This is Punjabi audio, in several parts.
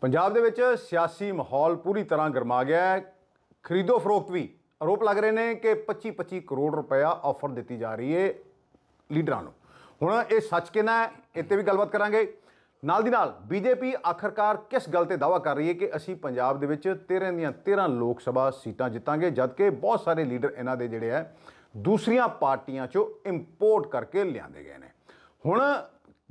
ਪੰਜਾਬ ਦੇ ਵਿੱਚ ਸਿਆਸੀ ਮਾਹੌਲ ਪੂਰੀ ਤਰ੍ਹਾਂ ਗਰਮਾ ਗਿਆ ਹੈ ਖਰੀਦੋ ਫਰੋਖਤ ਵੀ ਆਰੋਪ ਲੱਗ ਰਹੇ ਨੇ ਕਿ 25-25 ਕਰੋੜ ਰੁਪਇਆ ਆਫਰ ਦਿੱਤੀ ਜਾ ਰਹੀ ਹੈ ਲੀਡਰਾਂ ਨੂੰ ਹੁਣ ਇਹ ਸੱਚ ਕਿਨਾ ਹੈ ਇੱਥੇ ਵੀ ਗੱਲਬਾਤ ਕਰਾਂਗੇ ਨਾਲ ਦੀ ਨਾਲ ਬੀਜੇਪੀ ਆਖਰਕਾਰ ਕਿਸ ਗੱਲ ਤੇ ਦਾਵਾ ਕਰ ਰਹੀ ਹੈ ਕਿ ਅਸੀਂ ਪੰਜਾਬ ਦੇ ਵਿੱਚ 13 ਦੀਆਂ 13 ਲੋਕ ਸਭਾ ਸੀਟਾਂ ਜਿੱਤਾਂਗੇ ਜਦਕਿ ਬਹੁਤ ਸਾਰੇ ਲੀਡਰ ਇਹਨਾਂ ਦੇ ਜਿਹੜੇ ਆ ਦੂਸਰੀਆਂ ਪਾਰਟੀਆਂ ਚੋਂ ਇੰਪੋਰਟ ਕਰਕੇ ਲਿਆਂਦੇ ਗਏ ਨੇ ਹੁਣ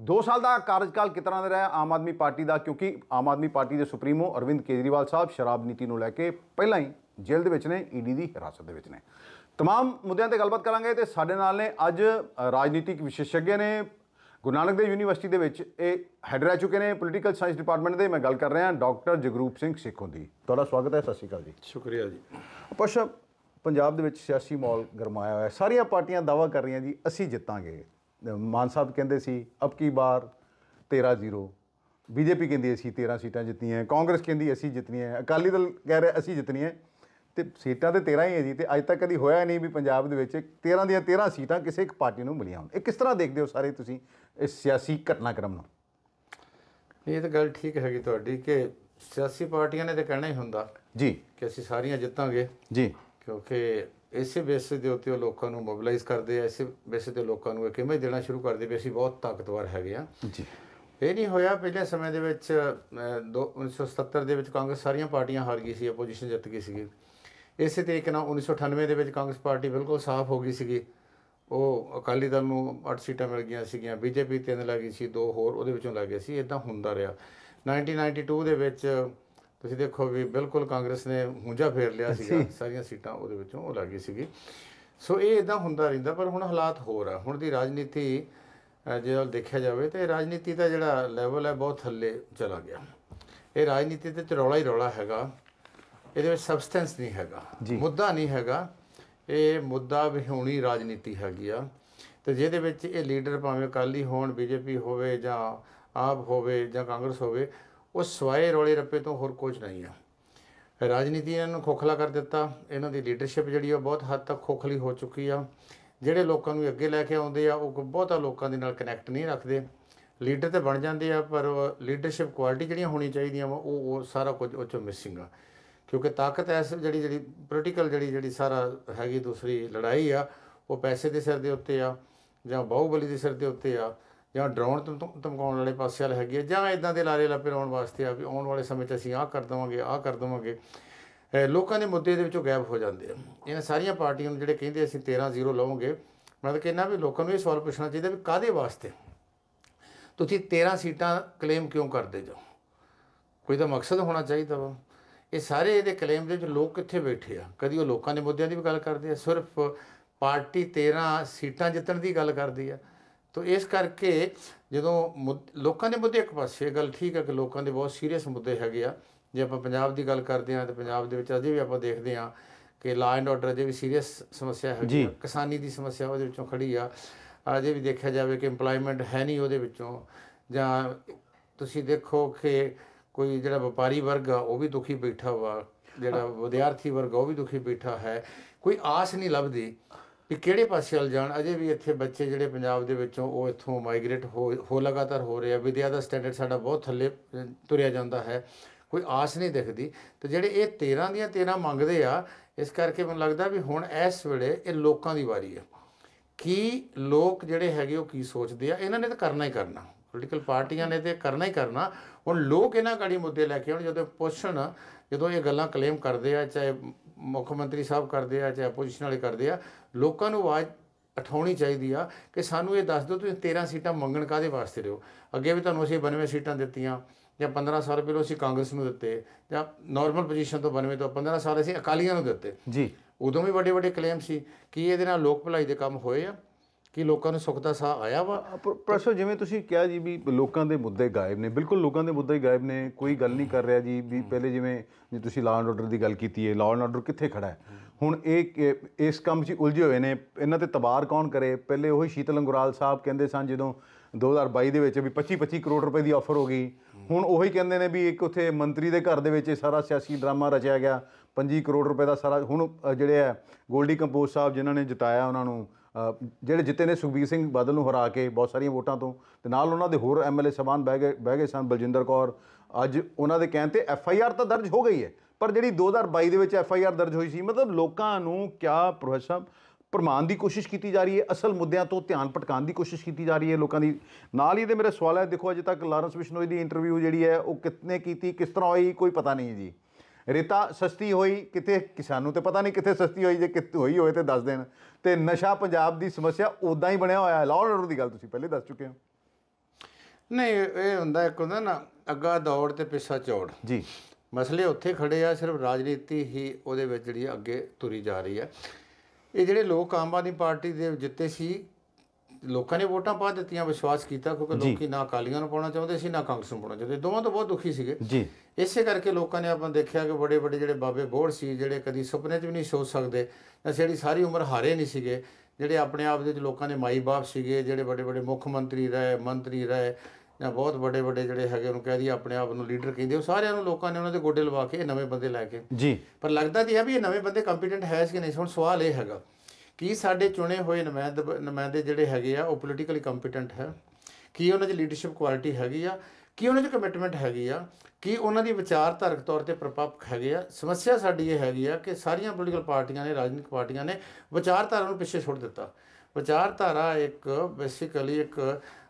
2 ਸਾਲ ਦਾ ਕਾਰਜਕਾਲ ਕਿਤਨਾ ਦਾ ਰਿਹਾ ਆਮ ਆਦਮੀ ਪਾਰਟੀ ਦਾ ਕਿਉਂਕਿ ਆਮ ਆਦਮੀ ਪਾਰਟੀ ਦੇ ਸੁਪਰੀਮੋ ਅਰਵਿੰਦ ਕੇਜਰੀਵਾਲ ਸਾਹਿਬ ਸ਼ਰਾਬ ਨੀਤੀ ਨੂੰ ਲੈ ਕੇ ਪਹਿਲਾਂ ਹੀ ਜੇਲ੍ਹ ਦੇ ਵਿੱਚ ਨੇ ਈਡੀ ਦੀ ਹਿਰਾਸਤ ਦੇ ਵਿੱਚ ਨੇ तमाम ਮੁੱਦਿਆਂ ਤੇ ਗੱਲਬਾਤ ਕਰਾਂਗੇ ਤੇ ਸਾਡੇ ਨਾਲ ਨੇ ਅੱਜ ਰਾਜਨੀਤਿਕ ਵਿਸ਼ੇਸ਼ੱਗੇ ਨੇ ਗੁਰੂ ਨਾਨਕ ਦੇਵ ਯੂਨੀਵਰਸਿਟੀ ਦੇ ਵਿੱਚ ਇਹ ਹੈਡ ਰਹਿ ਚੁੱਕੇ ਨੇ ਪੋਲੀਟੀਕਲ ਸਾਇੰਸ ਡਿਪਾਰਟਮੈਂਟ ਦੇ ਮੈਂ ਗੱਲ ਕਰ ਰਿਹਾ ਡਾਕਟਰ ਜਗਰੂਪ ਸਿੰਘ ਸਿੱਖੋਂ ਦੀ ਤੁਹਾਡਾ ਸਵਾਗਤ ਹੈ ਸਤਿ ਸ਼੍ਰੀ ਅਕਾਲ ਜੀ ਸ਼ੁਕਰੀਆ ਜੀ ਪਸ਼ ਪੰਜਾਬ ਦੇ ਵਿੱਚ ਸਿਆਸੀ ਮਾਹੌਲ ਗਰਮਾਇਆ ਹੋਇਆ ਸਾਰੀਆਂ ਪਾਰਟੀਆਂ ਦਾਵਾ ਕਰ ਰਹੀਆਂ ਜੀ ਅਸੀਂ ਜਿੱਤਾਂਗੇ ਮਾਨ ਸਾਹਿਬ ਕਹਿੰਦੇ ਸੀ ਅਬ ਕੀ ਬਾਰ 13-0 ਬੀਜੇਪੀ ਕਹਿੰਦੀ ਅਸੀਂ 13 ਸੀਟਾਂ ਜਿੱਤੀਆਂ ਕਾਂਗਰਸ ਕਹਿੰਦੀ ਅਸੀਂ ਜਿੱਤਣੀਆਂ ਅਕਾਲੀ ਦਲ ਕਹਿ ਰਿਹਾ ਅਸੀਂ ਜਿੱਤਣੀਆਂ ਤੇ ਸੀਟਾਂ ਤੇ 13 ਹੀ ਹੈ ਜੀ ਤੇ ਅੱਜ ਤੱਕ ਕਦੀ ਹੋਇਆ ਨਹੀਂ ਵੀ ਪੰਜਾਬ ਦੇ ਵਿੱਚ 13 ਦੀਆਂ 13 ਸੀਟਾਂ ਕਿਸੇ ਇੱਕ ਪਾਰਟੀ ਨੂੰ ਮਿਲੀਆਂ ਹੋਣ ਇਹ ਕਿਸ ਤਰ੍ਹਾਂ ਦੇਖਦੇ ਹੋ ਸਾਰੇ ਤੁਸੀਂ ਇਸ ਸਿਆਸੀ ਘਟਨਾਕ੍ਰਮ ਨੂੰ ਇਹ ਤਾਂ ਗੱਲ ਠੀਕ ਹੈਗੀ ਤੁਹਾਡੀ ਕਿ ਸਿਆਸੀ ਪਾਰਟੀਆਂ ਨੇ ਤਾਂ ਕਹਿਣਾ ਹੀ ਹੁੰਦਾ ਜੀ ਕਿ ਅਸੀਂ ਸਾਰੀਆਂ ਜਿੱਤਾਂਗੇ ਜੀ ਕਿਉਂਕਿ ਇਸੇ ਬੇਸਿਸ ਦੇ ਉੱਤੇ ਉਹ ਲੋਕਾਂ ਨੂੰ ਮੋਬਿਲਾਈਜ਼ ਕਰਦੇ ਆ ਇਸੇ ਬੇਸਿਸ ਤੇ ਲੋਕਾਂ ਨੂੰ ਇੱਕ ਇਮੇਜ ਦੇਣਾ ਸ਼ੁਰੂ ਕਰਦੇ ਵੀ ਅਸੀਂ ਬਹੁਤ ਤਾਕਤਵਰ ਹੈਗੇ ਆ ਜੀ ਇਹ ਨਹੀਂ ਹੋਇਆ ਪਹਿਲੇ ਸਮੇਂ ਦੇ ਵਿੱਚ 1977 ਦੇ ਵਿੱਚ ਕਾਂਗਰਸ ਸਾਰੀਆਂ ਪਾਰਟੀਆਂ ਹਾਰ ਗਈ ਸੀ ਆਪੋਜੀਸ਼ਨ ਜਿੱਤ ਗਈ ਸੀ ਇਸੇ ਤਰੀਕੇ ਨਾਲ 1998 ਦੇ ਵਿੱਚ ਕਾਂਗਰਸ ਪਾਰਟੀ ਬਿਲਕੁਲ ਸਾਫ਼ ਹੋ ਗਈ ਸੀਗੀ ਉਹ ਅਕਾਲੀ ਦਲ ਨੂੰ 8 ਸੀਟਾਂ ਮਿਲ ਗਈਆਂ ਸੀਗੀਆਂ ਬੀਜੇਪੀ ਤਿੰਨ ਲੱਗੀ ਸੀ ਦੋ ਹੋਰ ਉਹਦੇ ਵਿੱਚੋਂ ਲੱਗੇ ਸੀ ਇਦਾਂ ਹੁੰਦਾ ਰਿਹਾ 1992 ਦੇ ਵਿੱਚ ਤੁਸੀਂ ਦੇਖੋ ਵੀ ਬਿਲਕੁਲ ਕਾਂਗਰਸ ਨੇ ਹੁੰਜਾ ਫੇਰ ਲਿਆ ਸੀਗਾ ਸਾਰੀਆਂ ਸੀਟਾਂ ਉਹਦੇ ਵਿੱਚੋਂ ਉਹ ਲੱਗੀ ਸੀਗੀ ਸੋ ਇਹ ਇਦਾਂ ਹੁੰਦਾ ਰਹਿੰਦਾ ਪਰ ਹੁਣ ਹਾਲਾਤ ਹੋਰ ਆ ਹੁਣ ਦੀ ਰਾਜਨੀਤੀ ਜੇ ਦੇਖਿਆ ਜਾਵੇ ਤੇ ਰਾਜਨੀਤੀ ਦਾ ਜਿਹੜਾ ਲੈਵਲ ਹੈ ਬਹੁਤ ਥੱਲੇ ਚਲਾ ਗਿਆ ਇਹ ਰਾਜਨੀਤੀ ਤੇ ਰੌਲਾ ਹੀ ਰੌਲਾ ਹੈਗਾ ਇਹਦੇ ਵਿੱਚ ਸਬਸਟੈਂਸ ਨਹੀਂ ਹੈਗਾ ਮੁੱਦਾ ਨਹੀਂ ਹੈਗਾ ਇਹ ਮੁੱਦਾ ਵਿਹੂਣੀ ਰਾਜਨੀਤੀ ਹੈਗੀ ਆ ਤੇ ਜਿਹਦੇ ਵਿੱਚ ਇਹ ਲੀਡਰ ਭਾਵੇਂ ਕਾਲੀ ਹੋਣ ਬੀਜੇਪੀ ਹੋਵੇ ਜਾਂ ਆਪ ਹੋਵੇ ਜਾਂ ਕਾਂਗਰਸ ਹੋਵੇ ਉਹ ਸਵਾਏ ਰੋਲੇ ਰੱਪੇ ਤੋਂ ਹੋਰ ਕੁਝ ਨਹੀਂ ਆ ਰਾਜਨੀਤੀ ਇਹਨਾਂ ਨੂੰ ਖੋਖਲਾ ਕਰ ਦਿੱਤਾ ਇਹਨਾਂ ਦੀ ਲੀਡਰਸ਼ਿਪ ਜਿਹੜੀ ਉਹ ਬਹੁਤ ਹੱਦ ਤੱਕ ਖੋਖਲੀ ਹੋ ਚੁੱਕੀ ਆ ਜਿਹੜੇ ਲੋਕਾਂ ਨੂੰ ਅੱਗੇ ਲੈ ਕੇ ਆਉਂਦੇ ਆ ਉਹ ਬਹੁਤਾ ਲੋਕਾਂ ਦੇ ਨਾਲ ਕਨੈਕਟ ਨਹੀਂ ਰੱਖਦੇ ਲੀਡਰ ਤੇ ਬਣ ਜਾਂਦੇ ਆ ਪਰ ਲੀਡਰਸ਼ਿਪ ਕੁਆਲਿਟੀ ਜਿਹੜੀਆਂ ਹੋਣੀ ਚਾਹੀਦੀਆਂ ਵਾ ਉਹ ਸਾਰਾ ਕੁਝ ਉਹ ਚੋਂ ਮਿਸਿੰਗ ਆ ਕਿਉਂਕਿ ਤਾਕਤ ਐਸ ਜਿਹੜੀ ਜਿਹੜੀ ਪੋਲੀਟੀਕਲ ਜਿਹੜੀ ਜਿਹੜੀ ਸਾਰਾ ਹੈਗੀ ਦੂਸਰੀ ਲੜਾਈ ਆ ਉਹ ਪੈਸੇ ਦੇ ਸਿਰ ਦੇ ਉੱਤੇ ਆ ਜਾਂ ਬਾਹੂਬਲੀ ਦੇ ਸਿਰ ਦੇ ਉੱਤੇ ਆ ਜਾਂ ਡਰਾਉਣ ਧਮਕਾਉਣ ਵਾਲੇ ਪਾਸੇ ਵਾਲੇ ਹੈਗੇ ਜਾਂ ਇਦਾਂ ਦੇ ਲਾਰੇ ਲੱਪੇ ਲਾਉਣ ਵਾਸਤੇ ਆ ਵੀ ਆਉਣ ਵਾਲੇ ਸਮੇਂ 'ਚ ਅਸੀਂ ਆਹ ਕਰ ਦਵਾਂਗੇ ਆਹ ਕਰ ਦਵਾਂਗੇ ਲੋਕਾਂ ਦੇ ਮੁੱਦੇ ਦੇ ਵਿੱਚੋਂ ਗਾਇਬ ਹੋ ਜਾਂਦੇ ਆ ਇਹਨਾਂ ਸਾਰੀਆਂ ਪਾਰਟੀਆਂ ਨੂੰ ਜਿਹੜੇ ਕਹਿੰਦੇ ਅਸੀਂ 13 ਜ਼ੀਰੋ ਲਵਾਂਗੇ ਮੈਂ ਤਾਂ ਕਹਿੰਦਾ ਵੀ ਲੋਕਾਂ ਨੂੰ ਇਹ ਸਵਾਲ ਪੁੱਛਣਾ ਚਾਹੀਦਾ ਵੀ ਕਾਦੇ ਵਾਸਤੇ ਤੁਸੀਂ 13 ਸੀਟਾਂ ਕਲੇਮ ਕਿਉਂ ਕਰਦੇ ਜੋ ਕੋਈ ਤਾਂ ਮਕਸਦ ਹੋਣਾ ਚਾਹੀਦਾ ਵਾ ਇਹ ਸਾਰੇ ਇਹਦੇ ਕਲੇਮ ਦੇ ਵਿੱਚ ਲੋਕ ਕਿੱਥੇ ਬੈਠੇ ਆ ਕਦੀ ਉਹ ਲੋਕਾਂ ਦੇ ਮੁੱਦਿਆਂ ਦੀ ਵੀ ਗੱਲ ਕਰਦੇ ਆ ਸਿਰਫ ਪਾਰਟੀ 13 ਸੀਟਾਂ ਜਿੱਤਣ ਦੀ ਗੱਲ ਕਰਦੀ ਆ ਤੋ ਇਸ ਕਰਕੇ ਜਦੋਂ ਲੋਕਾਂ ਦੇ ਮੁੱਦੇ ਇੱਕ ਪਾਸੇ ਗੱਲ ਠੀਕ ਹੈ ਕਿ ਲੋਕਾਂ ਦੇ ਬਹੁਤ ਸੀਰੀਅਸ ਮੁੱਦੇ ਹੈਗੇ ਆ ਜੇ ਆਪਾਂ ਪੰਜਾਬ ਦੀ ਗੱਲ ਕਰਦੇ ਆ ਤਾਂ ਪੰਜਾਬ ਦੇ ਵਿੱਚ ਅਜੇ ਵੀ ਆਪਾਂ ਦੇਖਦੇ ਆ ਕਿ ਲਾ ਐਂਡ ਆਰਡਰ ਅਜੇ ਵੀ ਸੀਰੀਅਸ ਸਮੱਸਿਆ ਹੈਗੀ ਆ ਕਿਸਾਨੀ ਦੀ ਸਮੱਸਿਆ ਉਹਦੇ ਵਿੱਚੋਂ ਖੜੀ ਆ ਅਜੇ ਵੀ ਦੇਖਿਆ ਜਾਵੇ ਕਿ এমਪਲੋਇਮੈਂਟ ਹੈ ਨਹੀਂ ਉਹਦੇ ਵਿੱਚੋਂ ਜਾਂ ਤੁਸੀਂ ਦੇਖੋ ਕਿ ਕੋਈ ਜਿਹੜਾ ਵਪਾਰੀ ਵਰਗ ਆ ਉਹ ਵੀ ਦੁਖੀ ਬੈਠਾ ਵਾ ਜਿਹੜਾ ਵਿਦਿਆਰਥੀ ਵਰਗ ਉਹ ਵੀ ਦੁਖੀ ਬੈਠਾ ਹੈ ਕੋਈ ਆਸ ਨਹੀਂ ਲੱਭਦੀ ਕਿ ਕਿਹੜੇ ਪਾਸੇ ਹਲ ਜਾਣ ਅਜੇ ਵੀ ਇੱਥੇ ਬੱਚੇ ਜਿਹੜੇ ਪੰਜਾਬ ਦੇ ਵਿੱਚੋਂ ਉਹ ਇੱਥੋਂ ਮਾਈਗ੍ਰੇਟ ਹੋ ਲਗਾਤਾਰ ਹੋ ਰਹੇ ਆ ਵਿਦਿਆ ਦਾ ਸਟੈਂਡਰਡ ਸਾਡਾ ਬਹੁਤ ਥੱਲੇ ਤੁਰਿਆ ਜਾਂਦਾ ਹੈ ਕੋਈ ਆਸ ਨਹੀਂ ਦਿਖਦੀ ਤੇ ਜਿਹੜੇ ਇਹ 13 ਦੀਆਂ 13 ਮੰਗਦੇ ਆ ਇਸ ਕਰਕੇ ਮੈਨੂੰ ਲੱਗਦਾ ਵੀ ਹੁਣ ਇਸ ਵੇਲੇ ਇਹ ਲੋਕਾਂ ਦੀ ਵਾਰੀ ਹੈ ਕੀ ਲੋਕ ਜਿਹੜੇ ਹੈਗੇ ਉਹ ਕੀ ਸੋਚਦੇ ਆ ਇਹਨਾਂ ਨੇ ਤਾਂ ਕਰਨਾ ਹੀ ਕਰਨਾ ਪੋਲੀਟੀਕਲ ਪਾਰਟੀਆਂ ਨੇ ਤੇ ਕਰਨਾ ਹੀ ਕਰਨਾ ਹੁਣ ਲੋਕ ਇਹਨਾਂ ਕਾੜੀ ਮੁੱਦੇ ਲੈ ਕੇ ਆਉਣ ਜਦੋਂ ਪੁੱਛਣ ਜਦੋਂ ਇਹ ਗੱਲਾਂ ਕਲੇਮ ਕਰਦੇ ਆ ਚਾਹੇ ਮੁੱਖ ਮੰਤਰੀ ਸਾਹਿਬ ਕਰਦੇ ਆ ਜਾਂ ਆਪੋਜੀਸ਼ਨ ਵਾਲੇ ਕਰਦੇ ਆ ਲੋਕਾਂ ਨੂੰ ਆਵਾਜ਼ ਉਠਾਉਣੀ ਚਾਹੀਦੀ ਆ ਕਿ ਸਾਨੂੰ ਇਹ ਦੱਸ ਦਿਓ ਤੁਸੀਂ 13 ਸੀਟਾਂ ਮੰਗਣ ਕਾਦੇ ਵਾਸਤੇ ਰਹੇ ਹੋ ਅੱਗੇ ਵੀ ਤੁਹਾਨੂੰ ਅਸੀਂ 92 ਸੀਟਾਂ ਦਿੱਤੀਆਂ ਜਾਂ 1500 ਰੁਪਏ ਲੋ ਅਸੀਂ ਕਾਂਗਰਸ ਨੂੰ ਦਿੱਤੇ ਜਾਂ ਨਾਰਮਲ ਪੋਜੀਸ਼ਨ ਤੋਂ 92 ਤੋਂ 1500 ਅਸੀਂ ਅਕਾਲੀਆਂ ਨੂੰ ਦਿੱਤੇ ਜੀ ਉਦੋਂ ਵੀ ਵੱਡੇ ਵੱਡੇ ਕਲੇਮ ਸੀ ਕਿ ਇਹਦੇ ਨਾਲ ਲੋਕ ਭਲਾਈ ਦੇ ਕੰਮ ਹੋਏ ਆ ਕਿ ਲੋਕਾਂ ਨੂੰ ਸੁੱਖ ਦਾ ਸਾਹ ਆਇਆ ਵਾ ਪ੍ਰੋਫੈਸਰ ਜਿਵੇਂ ਤੁਸੀਂ ਕਿਹਾ ਜੀ ਵੀ ਲੋਕਾਂ ਦੇ ਮੁੱਦੇ ਗਾਇਬ ਨੇ ਬਿਲਕੁਲ ਲੋਕਾਂ ਦੇ ਮੁੱਦੇ ਗਾਇਬ ਨੇ ਕੋਈ ਗੱਲ ਨਹੀਂ ਕਰ ਰਿਹਾ ਜੀ ਵੀ ਪਹਿਲੇ ਜਿਵੇਂ ਜੇ ਤੁਸੀਂ ਲਾਅ ਐਂਡ ਆਰਡਰ ਦੀ ਗੱਲ ਕੀਤੀ ਹੈ ਲਾਅ ਐਂਡ ਆਰਡਰ ਕਿੱਥੇ ਖੜਾ ਹੈ ਹੁਣ ਇਹ ਇਸ ਕੰਮ 'ਚ ਉਲਝੇ ਹੋਏ ਨੇ ਇਹਨਾਂ ਤੇ ਤਬਾਰ ਕੌਣ ਕਰੇ ਪਹਿਲੇ ਹੀ ਸ਼ੀਤਲ ਅੰਗੁਰਾਲ ਸਾਹਿਬ ਕਹਿੰਦੇ ਸਨ ਜਦੋਂ 2022 ਦੇ ਵਿੱਚ ਵੀ 25-25 ਕਰੋੜ ਰੁਪਏ ਦੀ ਆਫਰ ਹੋ ਗਈ ਹੁਣ ਉਹੀ ਕਹਿੰਦੇ ਨੇ ਵੀ ਇੱਕ ਉੱਥੇ ਮੰਤਰੀ ਦੇ ਘਰ ਦੇ ਵਿੱਚ ਇਹ ਸਾਰਾ ਸਿਆਸੀ ਡਰਾਮਾ ਰਚਿਆ ਗਿਆ 25 ਕਰੋੜ ਰੁਪਏ ਦਾ ਸਾਰਾ ਹੁਣ ਜਿਹੜੇ ਹੈ ਗੋਲਡੀ ਕੰਪੋਜ਼ ਸਾਹਿਬ ਜਿਨ੍ਹਾਂ ਨੇ ਜਿਤਾਇਆ ਉਹਨਾਂ ਨੂੰ ਜਿਹੜੇ ਜਿੱਤੇ ਨੇ ਸੁਖਬੀਰ ਸਿੰਘ ਬਾਦਲ ਨੂੰ ਹਰਾ ਕੇ ਬਹੁਤ ਸਾਰੀਆਂ ਵੋਟਾਂ ਤੋਂ ਤੇ ਨਾਲ ਉਹਨਾਂ ਦੇ ਹੋਰ ਐਮਐਲਏ ਸਬਾਨ ਬਹਿ ਗਏ ਬਹਿ ਗਏ ਸਨ ਬਲਜਿੰਦਰ ਕੌਰ ਅੱਜ ਉਹਨਾਂ ਦੇ ਕਹਿਣ ਤੇ ਐਫਆਈਆਰ ਤਾਂ ਦਰਜ ਹੋ ਗਈ ਹੈ ਪਰ ਜਿਹੜੀ 2022 ਦੇ ਵਿੱਚ ਐਫਆਈਆਰ ਦਰਜ ਹੋਈ ਸੀ ਮਤਲਬ ਲੋਕਾਂ ਨੂੰ ਕਿਆ ਪ੍ਰੋਫੈਸਰ ਸਾਹਿਬ ਪ੍ਰਮਾਣ ਦੀ ਕੋਸ਼ਿਸ਼ ਕੀਤੀ ਜਾ ਰਹੀ ਹੈ ਅਸਲ ਮੁੱਦਿਆਂ ਤੋਂ ਧਿਆਨ ਭਟਕਾਉਣ ਦੀ ਕੋਸ਼ਿਸ਼ ਕੀਤੀ ਜਾ ਰਹੀ ਹੈ ਲੋਕਾਂ ਦੀ ਨਾਲ ਹੀ ਇਹਦੇ ਮੇਰੇ ਸਵਾਲ ਹੈ ਦੇਖੋ ਅਜੇ ਤੱਕ ਲਾਰੈਂਸ ਬਿਸ਼ਨੋਈ ਦੀ ਇੰਟਰਵਿਊ ਜਿਹੜੀ ਹੈ ਉਹ ਕਿਤਨੇ ਕੀਤੀ ਕਿਸ ਤਰ੍ਹਾਂ ਹੋਈ ਕੋਈ ਪਤਾ ਨਹੀਂ ਜੀ ਰੇਤਾ ਸਸਤੀ ਹੋਈ ਕਿਤੇ ਕਿਸਾਨੂ ਤੇ ਪਤਾ ਨਹੀਂ ਕਿੱਥੇ ਸਸਤੀ ਹੋਈ ਜੇ ਕਿਤੇ ਹੋਈ ਹੋਵੇ ਤੇ ਦੱਸ ਦੇਣ ਤੇ ਨਸ਼ਾ ਪੰਜਾਬ ਦੀ ਸਮੱਸਿਆ ਉਦਾਂ ਹੀ ਬਣਿਆ ਹੋਇਆ ਹੈ ਲਾਅ ਆਰਡਰ ਦੀ ਗੱਲ ਤੁਸੀਂ ਪਹਿਲੇ ਦੱਸ ਚੁੱਕੇ ਹੋ ਨਹੀਂ ਇਹ ਹੁੰਦਾ ਇੱਕ ਹੁੰਦਾ ਨਾ ਅੱਗਾ ਦੌੜ ਤੇ ਪਿੱਛਾ ਚੌੜ ਜੀ ਮਸਲੇ ਉੱਥੇ ਖੜੇ ਆ ਸਿਰਫ ਰਾਜਨੀਤੀ ਹੀ ਉਹਦੇ ਵਿੱਚ ਜਿਹੜੀ ਅੱਗੇ ਤੁਰੀ ਜਾ ਰਹੀ ਹੈ ਇਹ ਜਿਹੜੇ ਲੋਕ ਆਮ ਆਦਮੀ ਪਾਰਟੀ ਦੇ ਜਿੱਤੇ ਸੀ ਲੋਕਾਂ ਨੇ ਵੋਟਾਂ ਪਾ ਦਿੱਤੀਆਂ ਵਿਸ਼ਵਾਸ ਕੀਤਾ ਕਿਉਂਕਿ ਲੋਕੀ ਨਾ ਕਾਲੀਆਂ ਨੂੰ ਪਾਉਣਾ ਚਾਹੁੰਦੇ ਸੀ ਨਾ ਕਾਂਗਰਸ ਨੂੰ ਪਾਉਣਾ ਚਾਹੁੰਦੇ ਦੋਵਾਂ ਤੋਂ ਬਹੁਤ ਦੁਖੀ ਸੀਗੇ ਜੀ ਇਸੇ ਕਰਕੇ ਲੋਕਾਂ ਨੇ ਆਪਾਂ ਦੇਖਿਆ ਕਿ ਬੜੇ ਬੜੇ ਜਿਹੜੇ ਬਾਬੇ ਬੋੜ ਸੀ ਜਿਹੜੇ ਕਦੀ ਸੁਪਨੇ 'ਚ ਵੀ ਨਹੀਂ ਸੋਚ ਸਕਦੇ ਜਿਹੜੀ ਸਾਰੀ ਉਮਰ ਹਾਰੇ ਨਹੀਂ ਸੀਗੇ ਜਿਹੜੇ ਆਪਣੇ ਆਪ ਦੇ ਲੋਕਾਂ ਦੇ ਮਾਈ ਬਾਪ ਸੀਗੇ ਜਿਹੜੇ ਬੜੇ ਬੜੇ ਮੁੱਖ ਮੰਤਰੀ ਰਹੇ ਮੰਤਰੀ ਰਹੇ ਜਾਂ ਬਹੁਤ ਵੱਡੇ ਵੱਡੇ ਜਿਹੜੇ ਹੈਗੇ ਉਹਨੂੰ ਕਹਿ ਦਈਏ ਆਪਣੇ ਆਪ ਨੂੰ ਲੀਡਰ ਕਹਿੰਦੇ ਉਹ ਸਾਰਿਆਂ ਨੂੰ ਲੋਕਾਂ ਨੇ ਉਹਨਾਂ ਦੇ ਗੋਡੇ ਲਵਾ ਕੇ ਨਵੇਂ ਬੰਦੇ ਲੈ ਕੇ ਜੀ ਪਰ ਲੱਗਦਾ ਤੇ ਹੈ ਵੀ ਇਹ ਨਵੇਂ ਬੰਦੇ ਕੰਪੀਟੈਂਟ ਹੈ ਕਿ ਨਹੀਂ ਹੁਣ ਸਵਾਲ ਇਹ ਹੈਗਾ ਕੀ ਸਾਡੇ ਚੁਣੇ ਹੋਏ ਨੁਮਾਇੰਦੇ ਨੁਮਾਇੰਦੇ ਜਿਹੜੇ ਹੈਗੇ ਆ ਉਹ ਪੋਲੀਟੀਕਲੀ ਕੰਪੀਟੈਂਟ ਹੈ ਕੀ ਉਹਨਾਂ 'ਚ ਲੀਡਰਸ਼ਿਪ ਕੁਆਲਿਟੀ ਹੈਗੀ ਆ ਕੀ ਉਹਨਾਂ 'ਚ ਕਮਿਟਮੈਂਟ ਹੈਗੀ ਆ ਕੀ ਉਹਨਾਂ ਦੀ ਵਿਚਾਰਧਾਰਕ ਤੌਰ ਤੇ ਪ੍ਰਪੱਕ ਹੈਗੇ ਆ ਸਮੱਸਿਆ ਸਾਡੀ ਇਹ ਹੈਗੀ ਆ ਕਿ ਸਾਰੀਆਂ ਪੋਲੀਟੀਕਲ ਪਾਰਟੀਆਂ ਨੇ ਰਾਜਨੀਤਿਕ ਪਾਰਟੀਆਂ ਨੇ ਵਿਚਾਰਧਾਰਾ ਨੂੰ ਪਿੱਛੇ ਛੱਡ ਦਿੱਤਾ ਵਿਚਾਰਧਾਰਾ ਇੱਕ ਬੇਸਿਕਲੀ ਇੱਕ